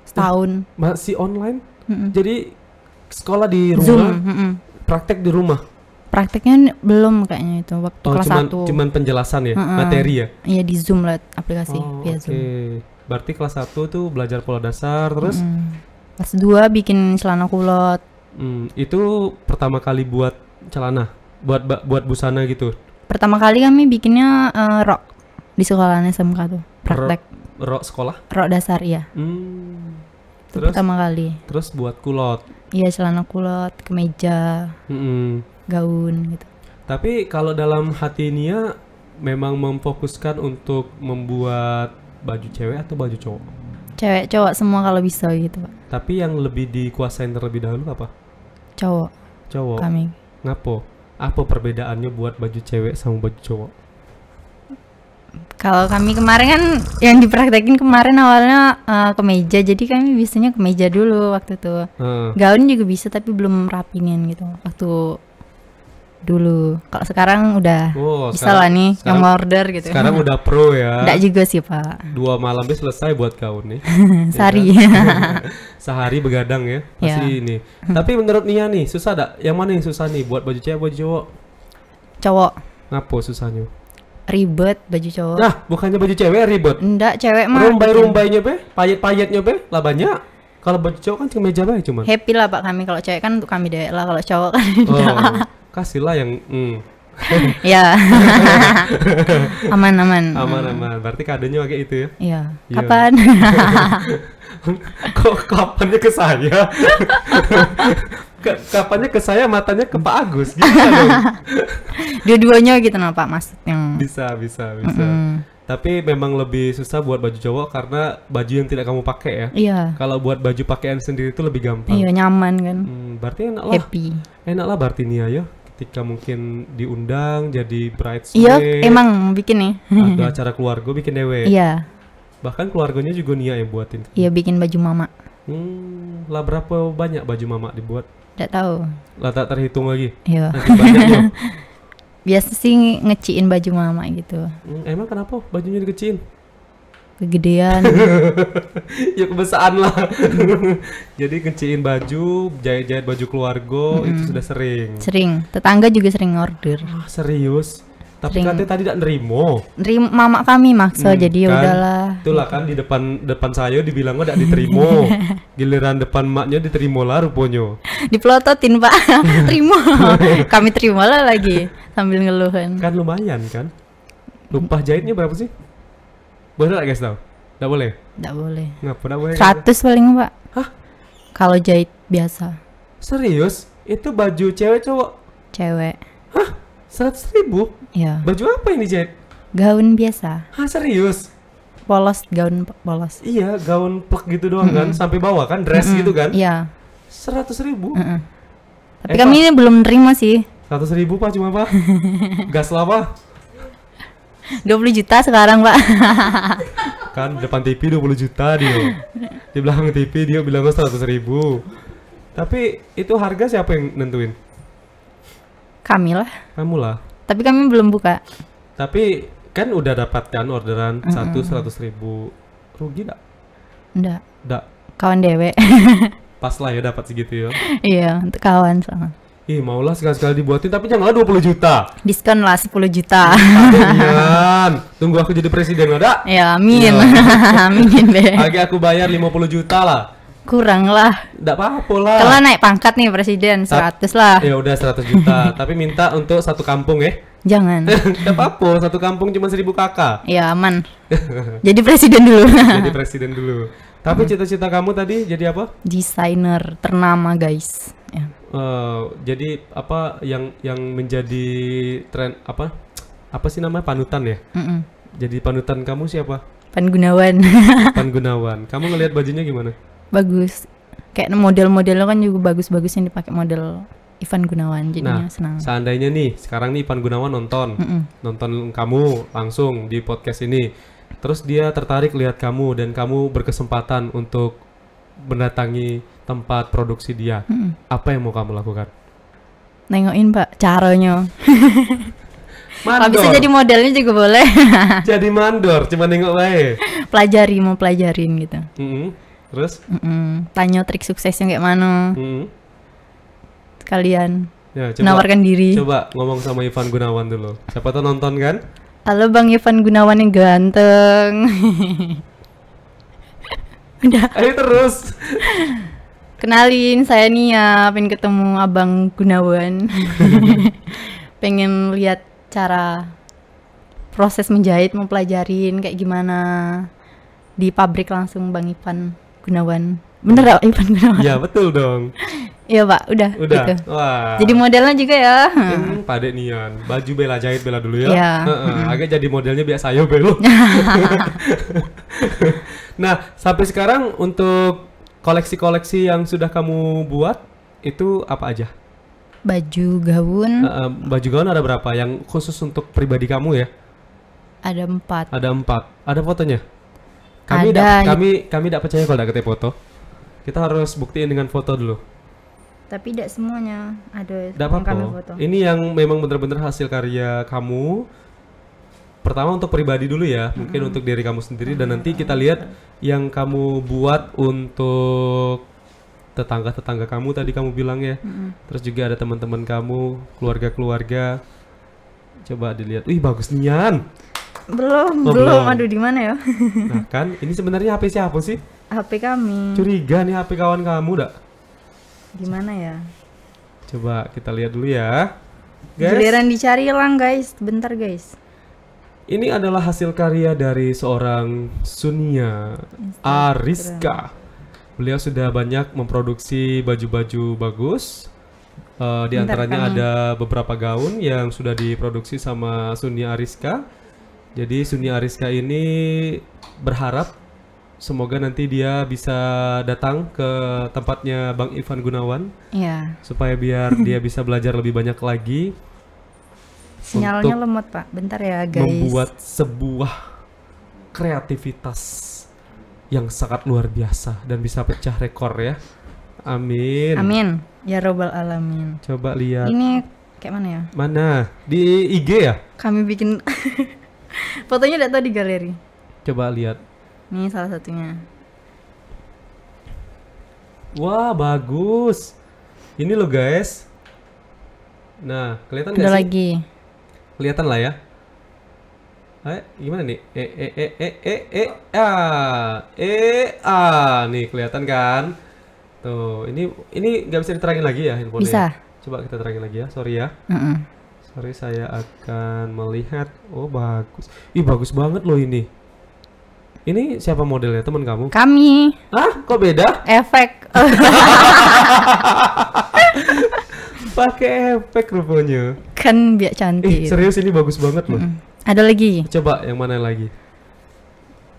Setahun. masih online? Mm -mm. Jadi sekolah di rumah, Mm -mm. praktek di rumah. Praktiknya belum kayaknya itu waktu oh, kelas cuman, 1 cuman penjelasan ya mm-hmm. materi ya iya di zoom lah aplikasi oh, via okay. berarti kelas 1 tuh belajar pola dasar terus mm. kelas 2 bikin celana kulot mm, itu pertama kali buat celana buat buat busana gitu pertama kali kami bikinnya uh, rok di sekolahnya SMK tuh praktek rok, sekolah rok dasar ya mm. terus, pertama kali terus buat kulot iya celana kulot kemeja mm -hmm gaun gitu. Tapi kalau dalam hati Nia memang memfokuskan untuk membuat baju cewek atau baju cowok? Cewek cowok semua kalau bisa gitu pak. Tapi yang lebih dikuasain terlebih dahulu apa? Cowok. Cowok. Kami. Ngapo? Apa perbedaannya buat baju cewek sama baju cowok? Kalau kami kemarin kan yang dipraktekin kemarin awalnya uh, kemeja, jadi kami biasanya kemeja dulu waktu itu. Hmm. Gaun juga bisa tapi belum rapinin gitu waktu dulu. Kalau sekarang udah oh, bisa sekarang, lah nih sekarang, yang order gitu. Sekarang udah pro ya. Enggak juga sih, Pak. Dua malam malamnya selesai buat kau nih. Ya Sehari. ya, Sehari begadang ya. Pasti iya. yeah. ini. Hmm. Tapi menurut Nia nih, susah enggak Yang mana yang susah nih buat baju cewek, baju cowok? Cowok. Ngapa susahnya? Ribet baju cowok. Nah, bukannya baju cewek ribet. Enggak, cewek mah. Rumbai-rumbainya be, payet-payetnya be, lah banyak. Kalau baju cowok kan cuma meja aja cuma Happy lah Pak kami kalau cewek kan untuk kami deh lah kalau cowok kan. Oh kasihlah yang mm. ya aman aman aman aman berarti kadonya kayak itu ya iya, iya. kapan kok kapannya ke saya kapannya ke saya matanya ke Pak Agus gitu dong Dia duanya gitu nah Pak maksudnya bisa bisa bisa mm -hmm. tapi memang lebih susah buat baju cowok karena baju yang tidak kamu pakai ya iya kalau buat baju pakaian sendiri itu lebih gampang iya nyaman kan hmm, berarti enak lah happy enak lah berarti Nia ya ketika mungkin diundang jadi bridesmaid iya emang bikin nih ada acara keluarga bikin dewe iya bahkan keluarganya juga Nia yang buatin iya bikin baju mama hmm lah berapa banyak baju mama dibuat tidak tahu lah tak terhitung lagi iya biasa sih ngeciin baju mama gitu hmm, emang kenapa bajunya dikeciin kegedean ya kebesaran lah jadi kecilin baju jahit-jahit baju keluarga -hmm. itu sudah sering sering tetangga juga sering order ah, serius tapi sering. katanya tadi tidak nerimo nerim mama kami maksa hmm, jadi ya kan? udahlah itulah kan di depan depan saya dibilang tidak diterima giliran depan maknya diterima lah rupanya dipelototin pak terima kami terima lah lagi sambil ngeluhin kan lumayan kan lupa jahitnya berapa sih boleh lah guys tau? Gak boleh? Gak boleh. Gak pernah boleh. 100 paling pak. Hah? Kalau jahit biasa. Serius? Itu baju cewek cowok? Cewek. Hah? 100 ribu? Iya. Baju apa ini jahit? Gaun biasa. Hah serius? Polos, gaun polos. Iya, gaun plek gitu doang kan, sampai bawah kan, dress mm -hmm. gitu kan? Iya. 100 ribu? Mm -hmm. Tapi eh, kami pak, ini belum nerima sih. 100 ribu pak cuma pak? Gas lah pak? 20 juta sekarang pak kan di depan TV 20 juta dia di belakang TV dia bilang 100 ribu tapi itu harga siapa yang nentuin? Kami lah kamu lah tapi kami belum buka tapi kan udah dapatkan orderan mm -hmm. satu seratus ribu rugi gak? Enggak. Enggak. Kawan dewe. Pas lah ya dapat segitu ya. iya, untuk kawan sama. Ih maulah sekali-sekali dibuatin tapi janganlah 20 juta. Diskon lah 10 juta. Amin. Tunggu aku jadi presiden ada? Ya amin. Ya. amin deh. Lagi aku bayar 50 juta lah. Kurang lah. Enggak apa-apa lah. Kalau naik pangkat nih presiden 100 lah. Ya udah 100 juta, tapi minta untuk satu kampung ya. Jangan. Enggak apa-apa, satu kampung cuma 1000 kakak. Ya aman. jadi presiden dulu. jadi presiden dulu. Tapi hmm. cita-cita hmm. kamu tadi jadi apa? Desainer ternama, guys. Yeah. Ya. Uh, jadi apa yang yang menjadi tren apa apa sih namanya panutan ya? Mm -mm. Jadi panutan kamu siapa? Pan Gunawan. Pan Gunawan. Kamu ngelihat bajunya gimana? Bagus. Kayak model-modelnya kan juga bagus-bagus yang dipakai model Ivan Gunawan jadinya nah, senang. Seandainya nih sekarang nih Ivan Gunawan nonton, mm -mm. nonton kamu langsung di podcast ini, terus dia tertarik lihat kamu dan kamu berkesempatan untuk mendatangi tempat produksi dia, hmm. apa yang mau kamu lakukan? Nengokin pak caranya. mandor. bisa jadi modelnya juga boleh. jadi mandor, cuma nengok baik. Pelajari, mau pelajarin gitu. -hmm. Terus? -hmm. Tanya trik suksesnya kayak mana. Mm -hmm. Kalian. Ya, coba, menawarkan diri. Coba ngomong sama Ivan Gunawan dulu. Siapa tuh nonton kan? Halo Bang Ivan Gunawan yang ganteng. Udah. Ayo terus. Kenalin, saya Nia, pengen ketemu Abang Gunawan. pengen lihat cara proses menjahit, mempelajarin kayak gimana di pabrik langsung Bang Ipan Gunawan. Bener Ipan Gunawan? Ya, betul dong. Iya pak, udah. Udah. Gitu. Wah. Jadi modelnya juga ya. Hmm, Pak Nian, baju bela jahit bela dulu ya. Iya. Uh Agak jadi modelnya biasa ayo dulu. nah sampai sekarang untuk koleksi-koleksi yang sudah kamu buat itu apa aja? Baju gaun. uh, baju gaun ada berapa? Yang khusus untuk pribadi kamu ya? Ada empat. Ada empat. Ada fotonya? Kami ada. Dap, kami kami tidak percaya kalau tidak ketemu foto. Kita harus buktiin dengan foto dulu tapi tidak semuanya ada Dap yang apa kami foto. Ini yang memang benar-benar hasil karya kamu. Pertama untuk pribadi dulu ya, -hmm. mungkin untuk diri kamu sendiri -hmm. dan iya, nanti kita iya. lihat yang kamu buat untuk tetangga-tetangga kamu tadi kamu bilang ya. -hmm. Terus juga ada teman-teman kamu, keluarga-keluarga. Coba dilihat. Wih, bagus nian. Belum, oh, belum. belum. Aduh, di mana ya? nah, kan ini sebenarnya HP siapa sih? HP kami. Curiga nih HP kawan kamu, dak? Gimana ya? Coba kita lihat dulu ya. Guys. Giliran dicari lang guys, bentar guys. Ini adalah hasil karya dari seorang Sunia Ariska. Beliau sudah banyak memproduksi baju-baju bagus. Uh, di antaranya Bentar, ada beberapa gaun yang sudah diproduksi sama Sunia Ariska. Jadi Sunia Ariska ini berharap semoga nanti dia bisa datang ke tempatnya Bang Ivan Gunawan. Iya. Supaya biar dia bisa belajar lebih banyak lagi. Sinyalnya lemot, Pak. Bentar ya, guys. Membuat sebuah kreativitas yang sangat luar biasa dan bisa pecah rekor ya. Amin. Amin. Ya robbal alamin. Coba lihat. Ini kayak mana ya? Mana? Di IG ya? Kami bikin fotonya data di galeri. Coba lihat ini salah satunya. Wah, bagus. Ini loh, guys. Nah, kelihatan lagi. sih? lagi. Kelihatan lah ya. Eh, gimana nih? Eh, eh, eh, eh, eh, eh, eh, ah, eh, ah, nih kelihatan kan? Tuh, ini ini nggak bisa diterangin lagi ya handphonenya. Bisa. Coba kita terangin lagi ya, sorry ya. Mm -mm. Sorry, saya akan melihat. Oh, bagus. Ih, bagus banget loh ini. Ini siapa modelnya? Teman kamu? Kami. Hah? Kok beda? Efek. Pakai efek rupanya. Kan biar cantik. Eh, serius ini bagus banget loh. Mm -mm. Ada lagi? Coba yang mana lagi?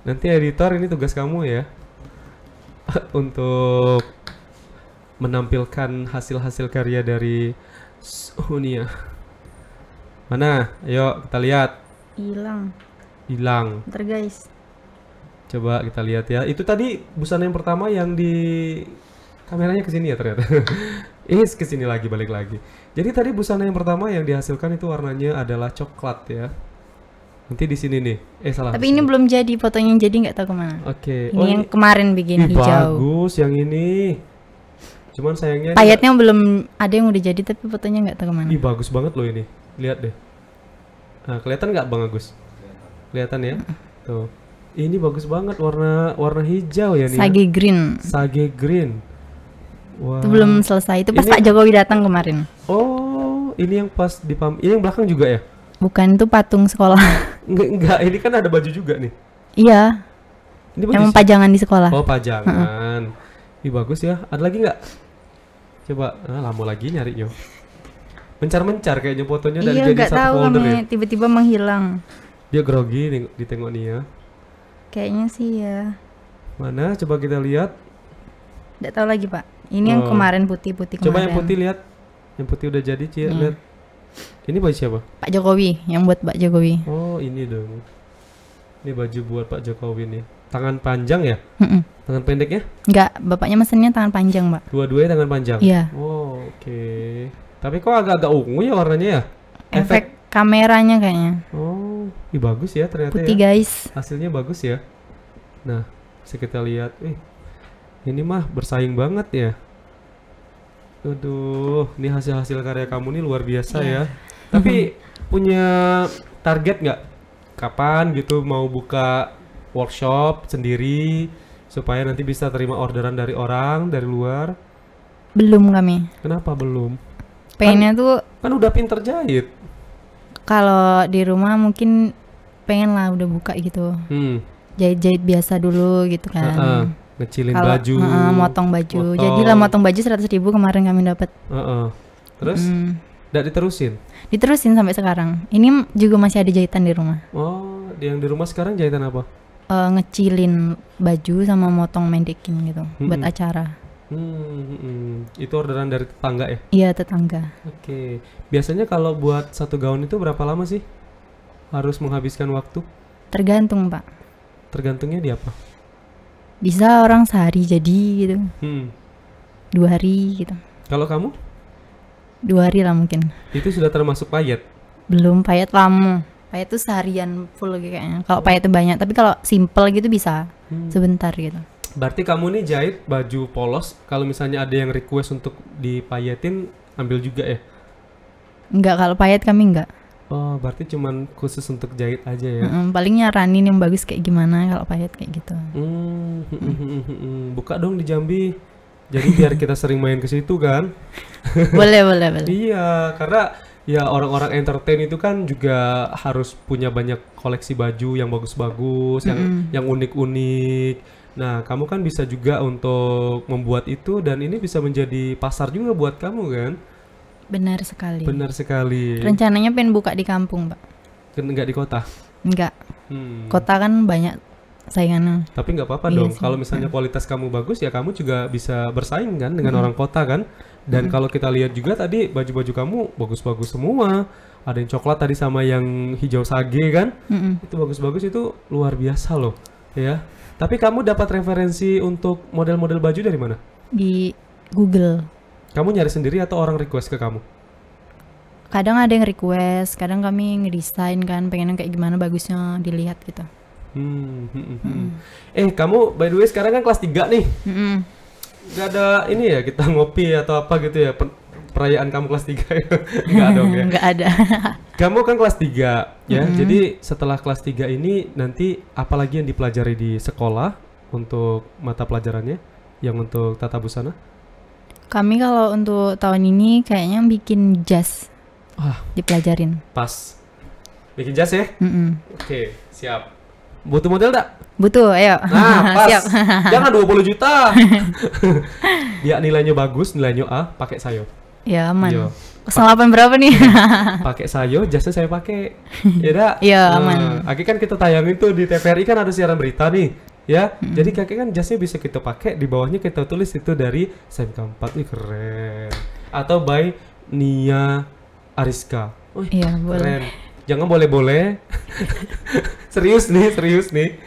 Nanti editor ini tugas kamu ya. Untuk menampilkan hasil-hasil karya dari Sonia. Mana? Ayo kita lihat. Hilang. Hilang. Ntar guys. Coba kita lihat ya. Itu tadi busana yang pertama yang di kameranya ke sini ya ternyata. Ini ke sini lagi balik lagi. Jadi tadi busana yang pertama yang dihasilkan itu warnanya adalah coklat ya. Nanti di sini nih. Eh salah. Tapi ini belum jadi fotonya jadi nggak tahu kemana. Oke. Okay. Ini oh, yang kemarin bikin hijau. Bagus yang ini. Cuman sayangnya payetnya belum ada yang udah jadi tapi fotonya nggak tahu kemana. Ih bagus banget loh ini. Lihat deh. Nah kelihatan nggak Bang Agus? Kelihatan ya. Tuh ini bagus banget warna warna hijau ya nih. Sage green. Sage green. Wow. Itu belum selesai. Itu pas ini... Pak Jokowi datang kemarin. Oh, ini yang pas di pam ini yang belakang juga ya? Bukan itu patung sekolah. enggak, ini kan ada baju juga nih. Iya. Ini baju Emang pajangan di sekolah. Oh, pajangan. Hmm. bagus ya. Ada lagi nggak? Coba, ah, lama lagi nyarinya. Mencar-mencar kayaknya fotonya dan iya, jadi satu tahu folder. Iya, tahu Tiba-tiba menghilang. Dia grogi nih, ditengok nih ya. Kayaknya sih ya. Mana? Coba kita lihat. Tidak tahu lagi pak. Ini oh. yang kemarin putih-putih kemarin. Coba yang putih lihat. Yang putih udah jadi cie hmm. Iya. lihat. Ini baju siapa? Pak Jokowi. Yang buat Pak Jokowi. Oh ini dong. Ini baju buat Pak Jokowi nih. Tangan panjang ya? Mm -mm. Tangan ya? Enggak, bapaknya mesennya tangan panjang, Pak. Dua-duanya tangan panjang? Iya. Oh, oke. Okay. Tapi kok agak-agak ungu ya warnanya ya? Efek, Efek kameranya kayaknya. Oh, Oh, ih bagus ya ternyata Putih ya. guys. Hasilnya bagus ya. Nah, bisa kita lihat. Eh, ini mah bersaing banget ya. Aduh, ini hasil-hasil karya kamu ini luar biasa yeah. ya. Tapi mhm. punya target nggak? Kapan gitu mau buka workshop sendiri supaya nanti bisa terima orderan dari orang dari luar? Belum kami. Kenapa belum? Pengennya kan, tuh kan udah pinter jahit kalau di rumah mungkin pengen lah udah buka gitu hmm. jahit-jahit biasa dulu gitu kan uh -uh. ngecilin kalo, baju uh, motong baju motong. jadilah motong baju seratus ribu kemarin kami dapat uh -uh. terus hmm. Tidak diterusin? Diterusin sampai sekarang. Ini juga masih ada jahitan di rumah. Oh, yang di rumah sekarang jahitan apa? Uh, ngecilin baju sama motong mendekin gitu -hmm. buat acara. Hmm, hmm, itu orderan dari tetangga ya? Iya tetangga. Oke, okay. Biasanya kalau buat satu gaun itu berapa lama sih harus menghabiskan waktu? Tergantung pak. Tergantungnya di apa? Bisa orang sehari jadi gitu. Hmm. Dua hari gitu. Kalau kamu? Dua hari lah mungkin. Itu sudah termasuk payet? Belum payet lama. Payet tuh seharian full gitu kayaknya. Kalau payet tuh banyak, tapi kalau simple gitu bisa hmm. sebentar gitu. Berarti kamu nih jahit baju polos. Kalau misalnya ada yang request untuk dipayetin, ambil juga ya? Enggak, kalau payet kami enggak. Oh, berarti cuman khusus untuk jahit aja ya? Mm, paling nyaranin yang bagus kayak gimana kalau payet kayak gitu. Mm, mm. Buka dong di Jambi. Jadi biar kita sering main ke situ kan? boleh, boleh, boleh. Iya, karena ya orang-orang entertain itu kan juga harus punya banyak koleksi baju yang bagus-bagus, mm -hmm. yang yang unik-unik. Nah, kamu kan bisa juga untuk membuat itu dan ini bisa menjadi pasar juga buat kamu kan? Benar sekali. Benar sekali. Rencananya pengen buka di kampung, Pak. Enggak di kota? Enggak. Hmm. Kota kan banyak saingannya. Tapi nggak apa-apa iya dong. Kalau misalnya hmm. kualitas kamu bagus ya kamu juga bisa bersaing kan dengan hmm. orang kota kan. Dan hmm. kalau kita lihat juga tadi baju-baju kamu bagus-bagus semua. Ada yang coklat tadi sama yang hijau sage kan. Hmm. Itu bagus-bagus itu luar biasa loh. Ya. Tapi kamu dapat referensi untuk model-model baju dari mana? Di Google. Kamu nyari sendiri atau orang request ke kamu? Kadang ada yang request, kadang kami ngedesain kan, pengen kayak gimana bagusnya dilihat gitu. Hmm, hmm, hmm, hmm. Hmm. Eh, kamu by the way sekarang kan kelas 3 nih. Hmm. Gak ada ini ya kita ngopi atau apa gitu ya per perayaan kamu kelas 3 Enggak ya? dong ya. Enggak ada. kamu kan kelas 3 ya. Hmm. Jadi setelah kelas 3 ini nanti apalagi yang dipelajari di sekolah untuk mata pelajarannya yang untuk tata busana? Kami kalau untuk tahun ini kayaknya bikin jazz. Wah. Dipelajarin. Pas. Bikin jazz ya? Mm -mm. Oke, siap. Butuh model tak? Butuh, ayo. Nah, pas. siap. Jangan 20 juta. Dia nilainya bagus, nilainya A, pakai sayo. Ya, aman. Yo. Iya. Kesalahan berapa nih? pakai sayo, jasnya saya pakai. Ya dah. Iya, iya nah, aman. Uh, akhirnya kan kita tayangin tuh di TVRI kan ada siaran berita nih ya. Hmm. Jadi kakek kan jasnya bisa kita pakai di bawahnya kita tulis itu dari SMK 4 nih keren. Atau by Nia Ariska. iya, Boleh. Jangan boleh-boleh. serius nih, serius nih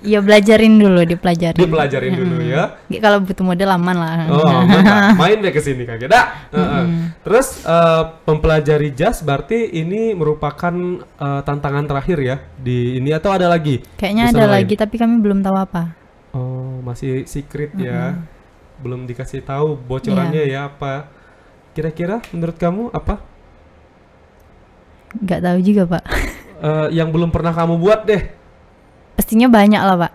ya belajarin dulu, dipelajarin. Dipelajarin hmm. dulu ya. Kalau butuh model aman lah. Oh, Main deh ke sini Kak Geda. Uh -uh. Terus uh, mempelajari jazz berarti ini merupakan uh, tantangan terakhir ya di ini atau ada lagi? Kayaknya ada lain? lagi tapi kami belum tahu apa. Oh, masih secret mm -hmm. ya. Belum dikasih tahu bocorannya yeah. ya apa. Kira-kira menurut kamu apa? Gak tahu juga, Pak. uh, yang belum pernah kamu buat deh Pastinya banyak lah, Pak.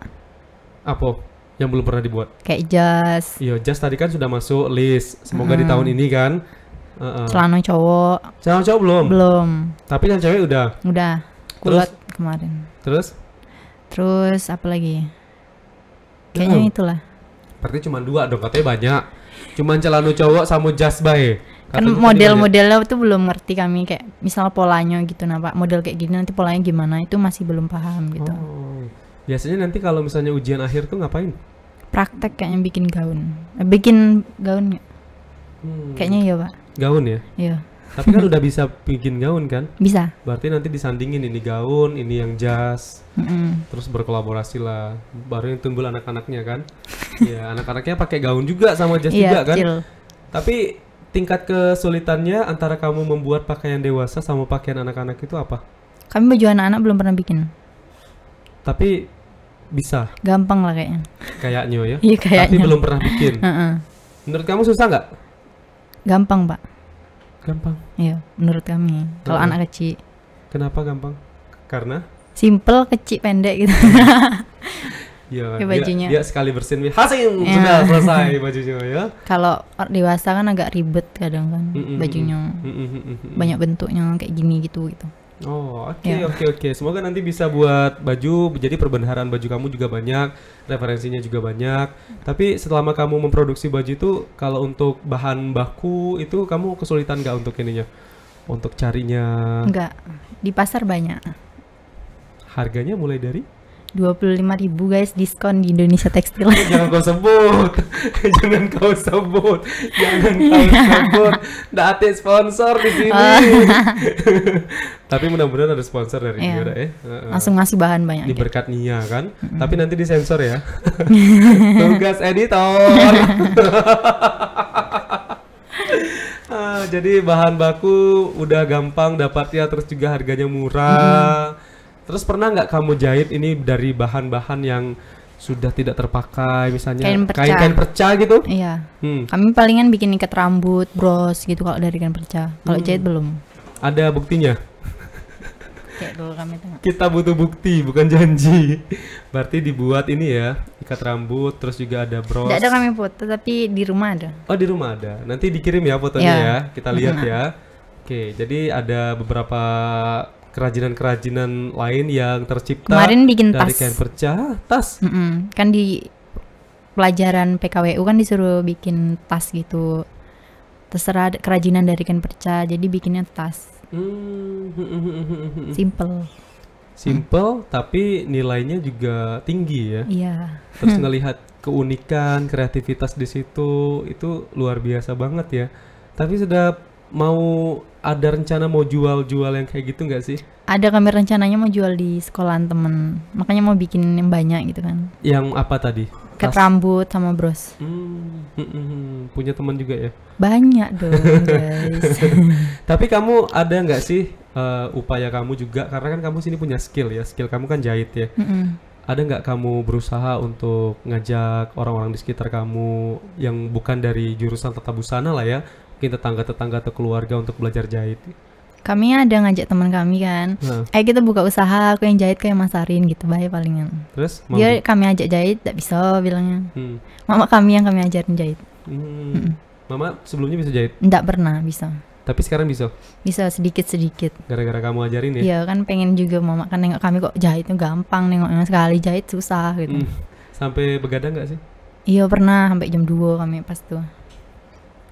Apa? Yang belum pernah dibuat? Kayak jas. Iya, jas tadi kan sudah masuk list. Semoga hmm. di tahun ini kan. Uh -uh. Celana cowok. Celana cowok belum? Belum. Tapi yang cewek udah? Udah. kulat kemarin. Terus? Terus apa lagi? Kayaknya hmm. itulah. Berarti cuma dua dong, katanya banyak. cuma celana cowok sama jas baik kan model-modelnya tuh belum ngerti kami kayak misal polanya gitu nah pak model kayak gini nanti polanya gimana itu masih belum paham gitu oh. biasanya nanti kalau misalnya ujian akhir tuh ngapain praktek kayaknya bikin gaun eh, bikin gaun Hmm. kayaknya ya pak gaun ya iya tapi kan udah bisa bikin gaun kan? Bisa. Berarti nanti disandingin ini gaun, ini yang jas. Mm -hmm. Terus berkolaborasi lah. Baru yang timbul anak-anaknya kan? ya, anak-anaknya pakai gaun juga sama jas yeah, juga kan? Chill. Tapi tingkat kesulitannya antara kamu membuat pakaian dewasa sama pakaian anak-anak itu apa? Kami baju anak-anak belum pernah bikin. Tapi bisa. Gampang lah kayaknya. Kayaknya ya. Iya kayaknya. Tapi belum pernah bikin. Menurut kamu susah nggak? Gampang pak. Gampang. Iya, menurut kami. Kalau anak kecil. Kenapa gampang? Karena? Simple, kecil, pendek gitu. Iya. Ya, bajunya. Dia, sekali bersin, hasim ya. sudah iya. selesai bajunya ya. Kalau dewasa kan agak ribet kadang kan mm -mm, bajunya. Mm -mm, Banyak bentuknya kayak gini gitu gitu. Oh, oke okay, ya. oke okay, oke. Okay. Semoga nanti bisa buat baju jadi perbendaharaan baju kamu juga banyak, referensinya juga banyak. Tapi selama kamu memproduksi baju itu kalau untuk bahan baku itu kamu kesulitan nggak untuk ininya? Untuk carinya? Enggak. Di pasar banyak. Harganya mulai dari? 25 ribu guys diskon di Indonesia Tekstil. Eh, jangan kau sebut, jangan kau sebut, jangan kau sebut. Nggak ada sponsor di sini. Oh. Tapi mudah-mudahan ada sponsor dari yeah. Yoda ya. Uh, Langsung ngasih bahan banyak. Di berkat gitu. Nia kan. mm Tapi nanti disensor ya. Tugas editor. Ah, jadi bahan baku udah gampang dapatnya terus juga harganya murah. Mm-hmm Terus pernah nggak kamu jahit ini dari bahan-bahan yang sudah tidak terpakai misalnya kain perca, kain, kain perca gitu? Iya. Hmm. Kami palingan bikin ikat rambut, bros gitu kalau dari kain perca. Kalau hmm. jahit belum. Ada buktinya? dulu kami tengok. Kita butuh bukti, bukan janji. Berarti dibuat ini ya, ikat rambut, terus juga ada bros. Tidak ada kami foto, tapi di rumah ada. Oh, di rumah ada. Nanti dikirim ya fotonya ya. ya. Kita lihat ya. Oke, jadi ada beberapa kerajinan-kerajinan lain yang tercipta Kemarin bikin dari tas. kain perca, tas. Mm -mm. Kan di pelajaran PKWU kan disuruh bikin tas gitu. Terserah kerajinan dari kain perca, jadi bikinnya tas. Hmm. Simple. Simple hmm. tapi nilainya juga tinggi ya. Iya. Terus ngelihat keunikan, kreativitas di situ itu luar biasa banget ya. Tapi sudah mau ada rencana mau jual-jual yang kayak gitu nggak sih? Ada kami rencananya mau jual di sekolahan temen, makanya mau bikin yang banyak gitu kan. Yang apa tadi? Ket Tas... rambut sama bros. Hmm, hmm, hmm, hmm. punya teman juga ya? Banyak dong guys. Tapi kamu ada nggak sih uh, upaya kamu juga? Karena kan kamu sini punya skill ya, skill kamu kan jahit ya. Mm -mm ada nggak kamu berusaha untuk ngajak orang-orang di sekitar kamu yang bukan dari jurusan tata busana lah ya ngajakin tetangga-tetangga atau keluarga untuk belajar jahit? Kami ada ngajak teman kami kan. Nah. Eh kita buka usaha, aku yang jahit kayak Mas Arin gitu, bahaya palingan. Terus? Mami? Dia kami ajak jahit, tidak bisa bilangnya. Hmm. Mama kami yang kami ajarin jahit. Hmm. Hmm. Mama sebelumnya bisa jahit? Tidak pernah bisa. Tapi sekarang bisa? Bisa sedikit-sedikit. Gara-gara kamu ajarin ya? Iya kan pengen juga mama kan nengok kami kok jahitnya gampang, nengoknya sekali jahit susah gitu. Hmm. Sampai begadang nggak sih? Iya pernah, sampai jam 2 kami pas tuh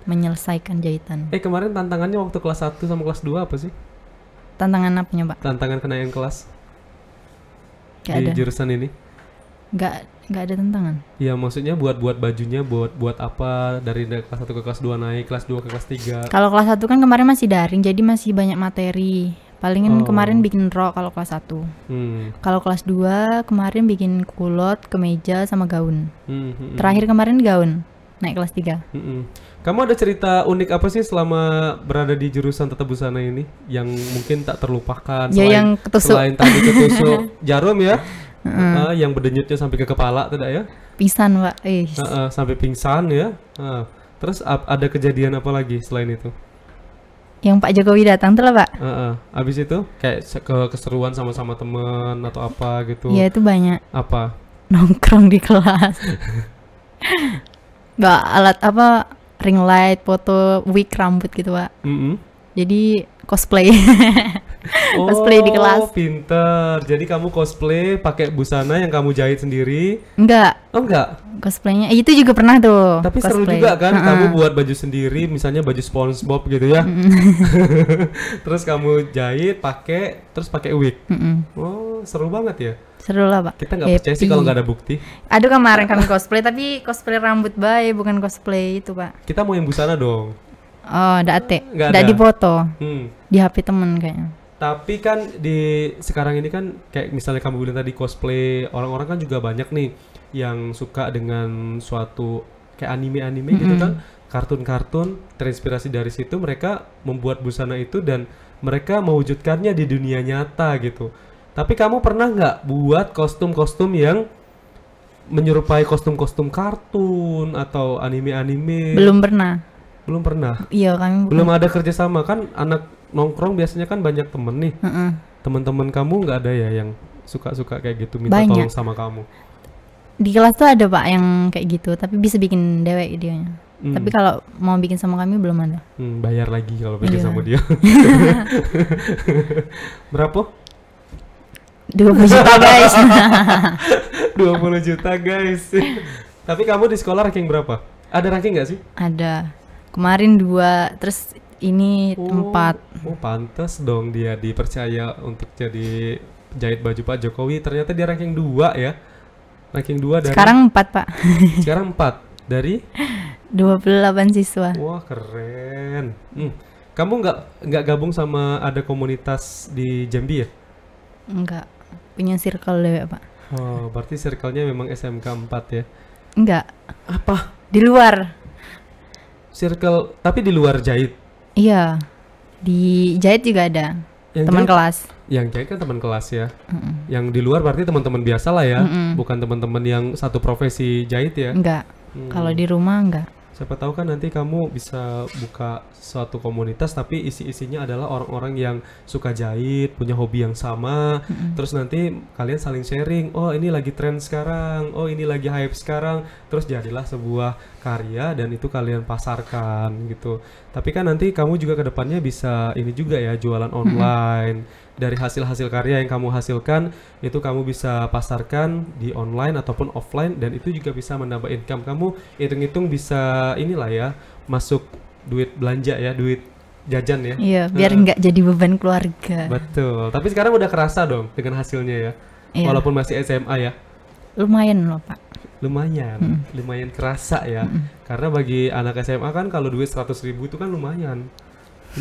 menyelesaikan jahitan. Eh kemarin tantangannya waktu kelas 1 sama kelas 2 apa sih? Tantangan apa Pak? Tantangan kenaikan kelas. Gak di ada. jurusan ini. Gak gak ada tantangan. Iya, maksudnya buat-buat bajunya buat buat apa dari kelas 1 ke kelas 2 naik, kelas 2 ke kelas 3. Kalau kelas 1 kan kemarin masih daring jadi masih banyak materi. Palingan oh. kemarin bikin rok kalau kelas 1. Hmm. Kalau kelas 2 kemarin bikin kulot, kemeja sama gaun. Hmm, Hmm, hmm, Terakhir kemarin gaun naik kelas 3. Hmm, hmm. Kamu ada cerita unik apa sih selama berada di jurusan tata busana ini yang mungkin tak terlupakan ya, yang ketusuk. selain tadi ketusuk jarum ya? Mm. Uh, yang berdenyutnya sampai ke kepala tidak ya? Pingsan, Pak. Uh, uh, sampai pingsan ya. Uh. Terus uh, ada kejadian apa lagi selain itu? Yang Pak Jokowi datang tuh lah, Pak. Uh, uh. Abis itu kayak ke keseruan sama-sama teman atau apa gitu? Iya, itu banyak. Apa? Nongkrong di kelas. Mbak alat apa ring light, foto wig rambut gitu pak. Mm -hmm. Jadi cosplay. oh, cosplay di oh, kelas. pinter. Jadi kamu cosplay pakai busana yang kamu jahit sendiri? Enggak. Oh, enggak. Cosplaynya eh, itu juga pernah tuh. Tapi cosplay. seru juga kan uh-uh. kamu buat baju sendiri, misalnya baju SpongeBob gitu ya. terus kamu jahit, pakai, terus pakai wig. mm Oh, seru banget ya. Seru lah, Pak. Kita nggak percaya sih kalau nggak ada bukti. Aduh, kemarin kami cosplay, tapi cosplay rambut bayi, bukan cosplay itu, Pak. Kita mau yang busana dong. Oh, ndak ate. Nggak ada. dipoto. Hmm. Di HP temen kayaknya. Tapi kan di sekarang ini kan kayak misalnya kamu bilang tadi cosplay orang-orang kan juga banyak nih yang suka dengan suatu kayak anime-anime mm -hmm. gitu kan, kartun-kartun terinspirasi dari situ mereka membuat busana itu dan mereka mewujudkannya di dunia nyata gitu. Tapi kamu pernah nggak buat kostum-kostum yang menyerupai kostum-kostum kartun atau anime-anime? Belum pernah. Belum pernah. Iya, kami belum ada kerjasama kan anak nongkrong biasanya kan banyak temen nih. Mm -mm. Teman-teman kamu nggak ada ya yang suka-suka kayak gitu minta banyak. tolong sama kamu? Di kelas tuh ada pak yang kayak gitu, tapi bisa bikin dewek videonya. Hmm. Tapi kalau mau bikin sama kami belum ada. Hmm, bayar lagi kalau bikin iya. sama dia. Berapa? 20 juta guys. 20 juta guys. Tapi kamu di sekolah ranking berapa? Ada ranking nggak sih? Ada. Kemarin dua, terus ini oh, tempat. Oh, pantas dong dia dipercaya untuk jadi jahit baju Pak Jokowi. Ternyata dia ranking dua ya. Ranking dua dari Sekarang empat Pak. Sekarang empat dari 28 siswa. Wah, keren. Hmm. Kamu nggak nggak gabung sama ada komunitas di Jambi ya? Enggak. Punya circle deh, Pak. Oh, berarti circle-nya memang SMK 4 ya? Enggak. Apa? Di luar. Circle tapi di luar jahit. Iya. Di jahit juga ada. Yang teman kelas. Yang jahit kan teman kelas ya. Mm-mm. Yang di luar berarti teman-teman biasa lah ya, Mm-mm. bukan teman-teman yang satu profesi jahit ya. Enggak. Hmm. Kalau di rumah enggak siapa tahu kan nanti kamu bisa buka suatu komunitas tapi isi-isinya adalah orang-orang yang suka jahit, punya hobi yang sama. Mm-hmm. Terus nanti kalian saling sharing, oh ini lagi tren sekarang, oh ini lagi hype sekarang. Terus jadilah sebuah karya dan itu kalian pasarkan gitu. Tapi kan nanti kamu juga ke depannya bisa ini juga ya jualan online. mm dari hasil-hasil karya yang kamu hasilkan itu kamu bisa pasarkan di online ataupun offline dan itu juga bisa menambah income kamu hitung-hitung bisa inilah ya masuk duit belanja ya duit jajan ya iya biar nggak uh. jadi beban keluarga betul tapi sekarang udah kerasa dong dengan hasilnya ya iya. walaupun masih SMA ya lumayan loh pak lumayan hmm. lumayan kerasa ya hmm. karena bagi anak SMA kan kalau duit seratus ribu itu kan lumayan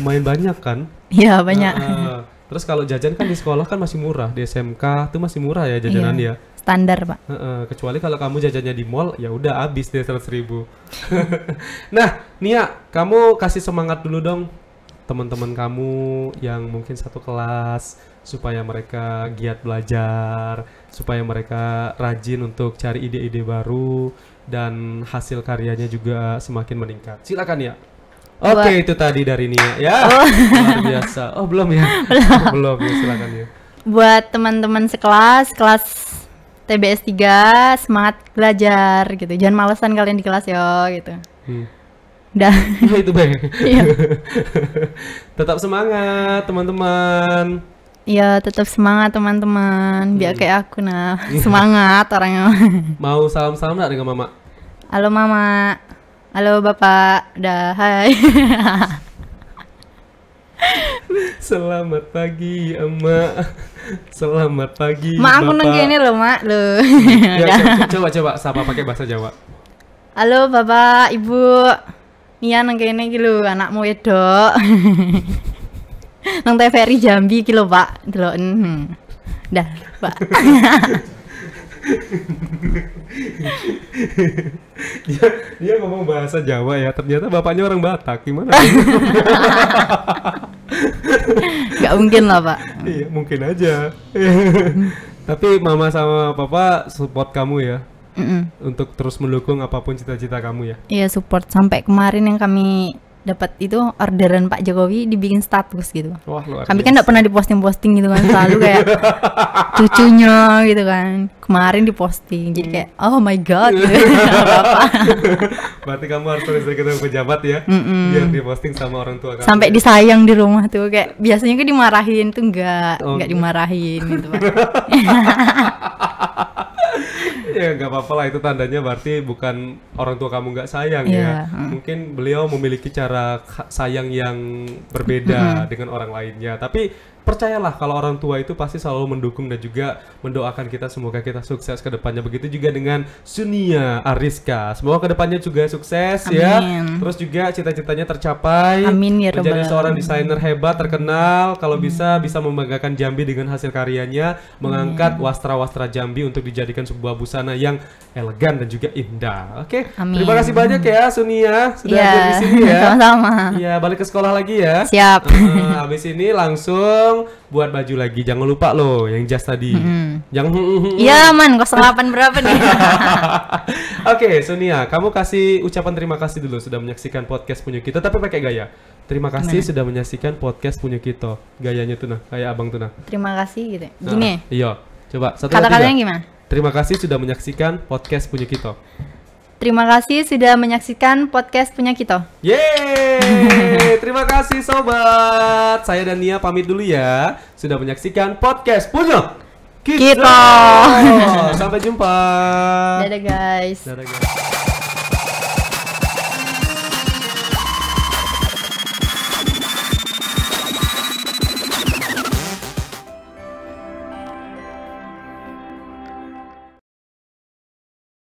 lumayan banyak kan iya banyak uh, uh Terus kalau jajan kan di sekolah kan masih murah, di SMK itu masih murah ya jajanan iya. ya. Standar pak. E -e, kecuali kalau kamu jajannya di mall, ya udah habis deh seratus ribu. nah, Nia, kamu kasih semangat dulu dong teman-teman kamu yang mungkin satu kelas supaya mereka giat belajar, supaya mereka rajin untuk cari ide-ide baru dan hasil karyanya juga semakin meningkat. Silakan ya. Oke, okay, itu tadi dari Nia. Ya, oh. luar biasa. Oh, belum ya? Belum. belum ya, silakan ya. Buat teman-teman sekelas, kelas TBS 3, semangat belajar gitu. Jangan malesan kalian di kelas yo gitu. Hmm. Dah. Oh, iya itu baik. Iya. tetap semangat teman-teman. Iya tetap semangat teman-teman. Biar hmm. kayak aku nah semangat orangnya. Mau salam-salam nggak dengan mama? Halo mama. Halo Bapak, dah hai. Selamat pagi, Emak. Selamat pagi. Mak aku nunggu ini loh, Ma. Loh. ya, coba, coba coba sapa pakai bahasa Jawa. Halo Bapak, Ibu. Nia nunggu ini gitu, anakmu wedok. Nang TVRI Jambi kilo Pak. Deloken. Mhm. Dah, Pak dia dia ngomong bahasa Jawa ya ternyata bapaknya orang Batak gimana Gak mungkin lah pak iya mungkin aja tapi mama sama papa support kamu ya Mm -mm. untuk terus mendukung apapun cita-cita kamu ya iya support sampai kemarin yang kami dapat itu orderan Pak Jokowi dibikin status gitu. Wah, luar Kami kan nggak pernah diposting-posting gitu kan selalu kayak cucunya gitu kan. Kemarin diposting. Jadi hmm. kayak oh my god gitu. Berarti kamu harus sering-sering ketemu pejabat ya mm -mm. biar diposting sama orang tua kamu. Sampai disayang di rumah tuh kayak biasanya kan dimarahin tuh enggak, oh, dimarahin gitu, ya nggak apa-apa lah itu tandanya berarti bukan orang tua kamu nggak sayang yeah. ya. hmm. Mungkin beliau memiliki cara sayang yang berbeda -hmm. dengan orang lainnya. Tapi percayalah kalau orang tua itu pasti selalu mendukung dan juga mendoakan kita semoga kita sukses ke depannya. Begitu juga dengan Sunia Ariska. Semoga ke depannya juga sukses ya. Amin. ya. Terus juga cita-citanya tercapai. Amin ya Menjadi seorang desainer hebat, terkenal, kalau hmm. bisa bisa membanggakan Jambi dengan hasil karyanya, mengangkat wastra-wastra Jambi untuk dijadikan sebuah busana yang elegan dan juga indah. Oke. Okay? Terima kasih banyak ya Sunia sudah yeah. di sini ya. Sama-sama. Iya, balik ke sekolah lagi ya. Siap. Uh, habis ini langsung dong buat baju lagi jangan lupa loh yang jas tadi hmm. yang iya man 08 berapa nih oke okay, Sonia kamu kasih ucapan terima kasih dulu sudah menyaksikan podcast punya kita tapi pakai gaya terima kasih nah. sudah menyaksikan podcast punya kita gayanya tuh nah kayak abang tuh nah terima kasih gitu nah, gini nah, iya coba satu kata-katanya gimana terima kasih sudah menyaksikan podcast punya kita Terima kasih sudah menyaksikan podcast punya kita. Yeay! Terima kasih sobat. Saya dan Nia pamit dulu ya. Sudah menyaksikan podcast punya kita. kita. Sampai jumpa. Dadah guys. Dadah guys.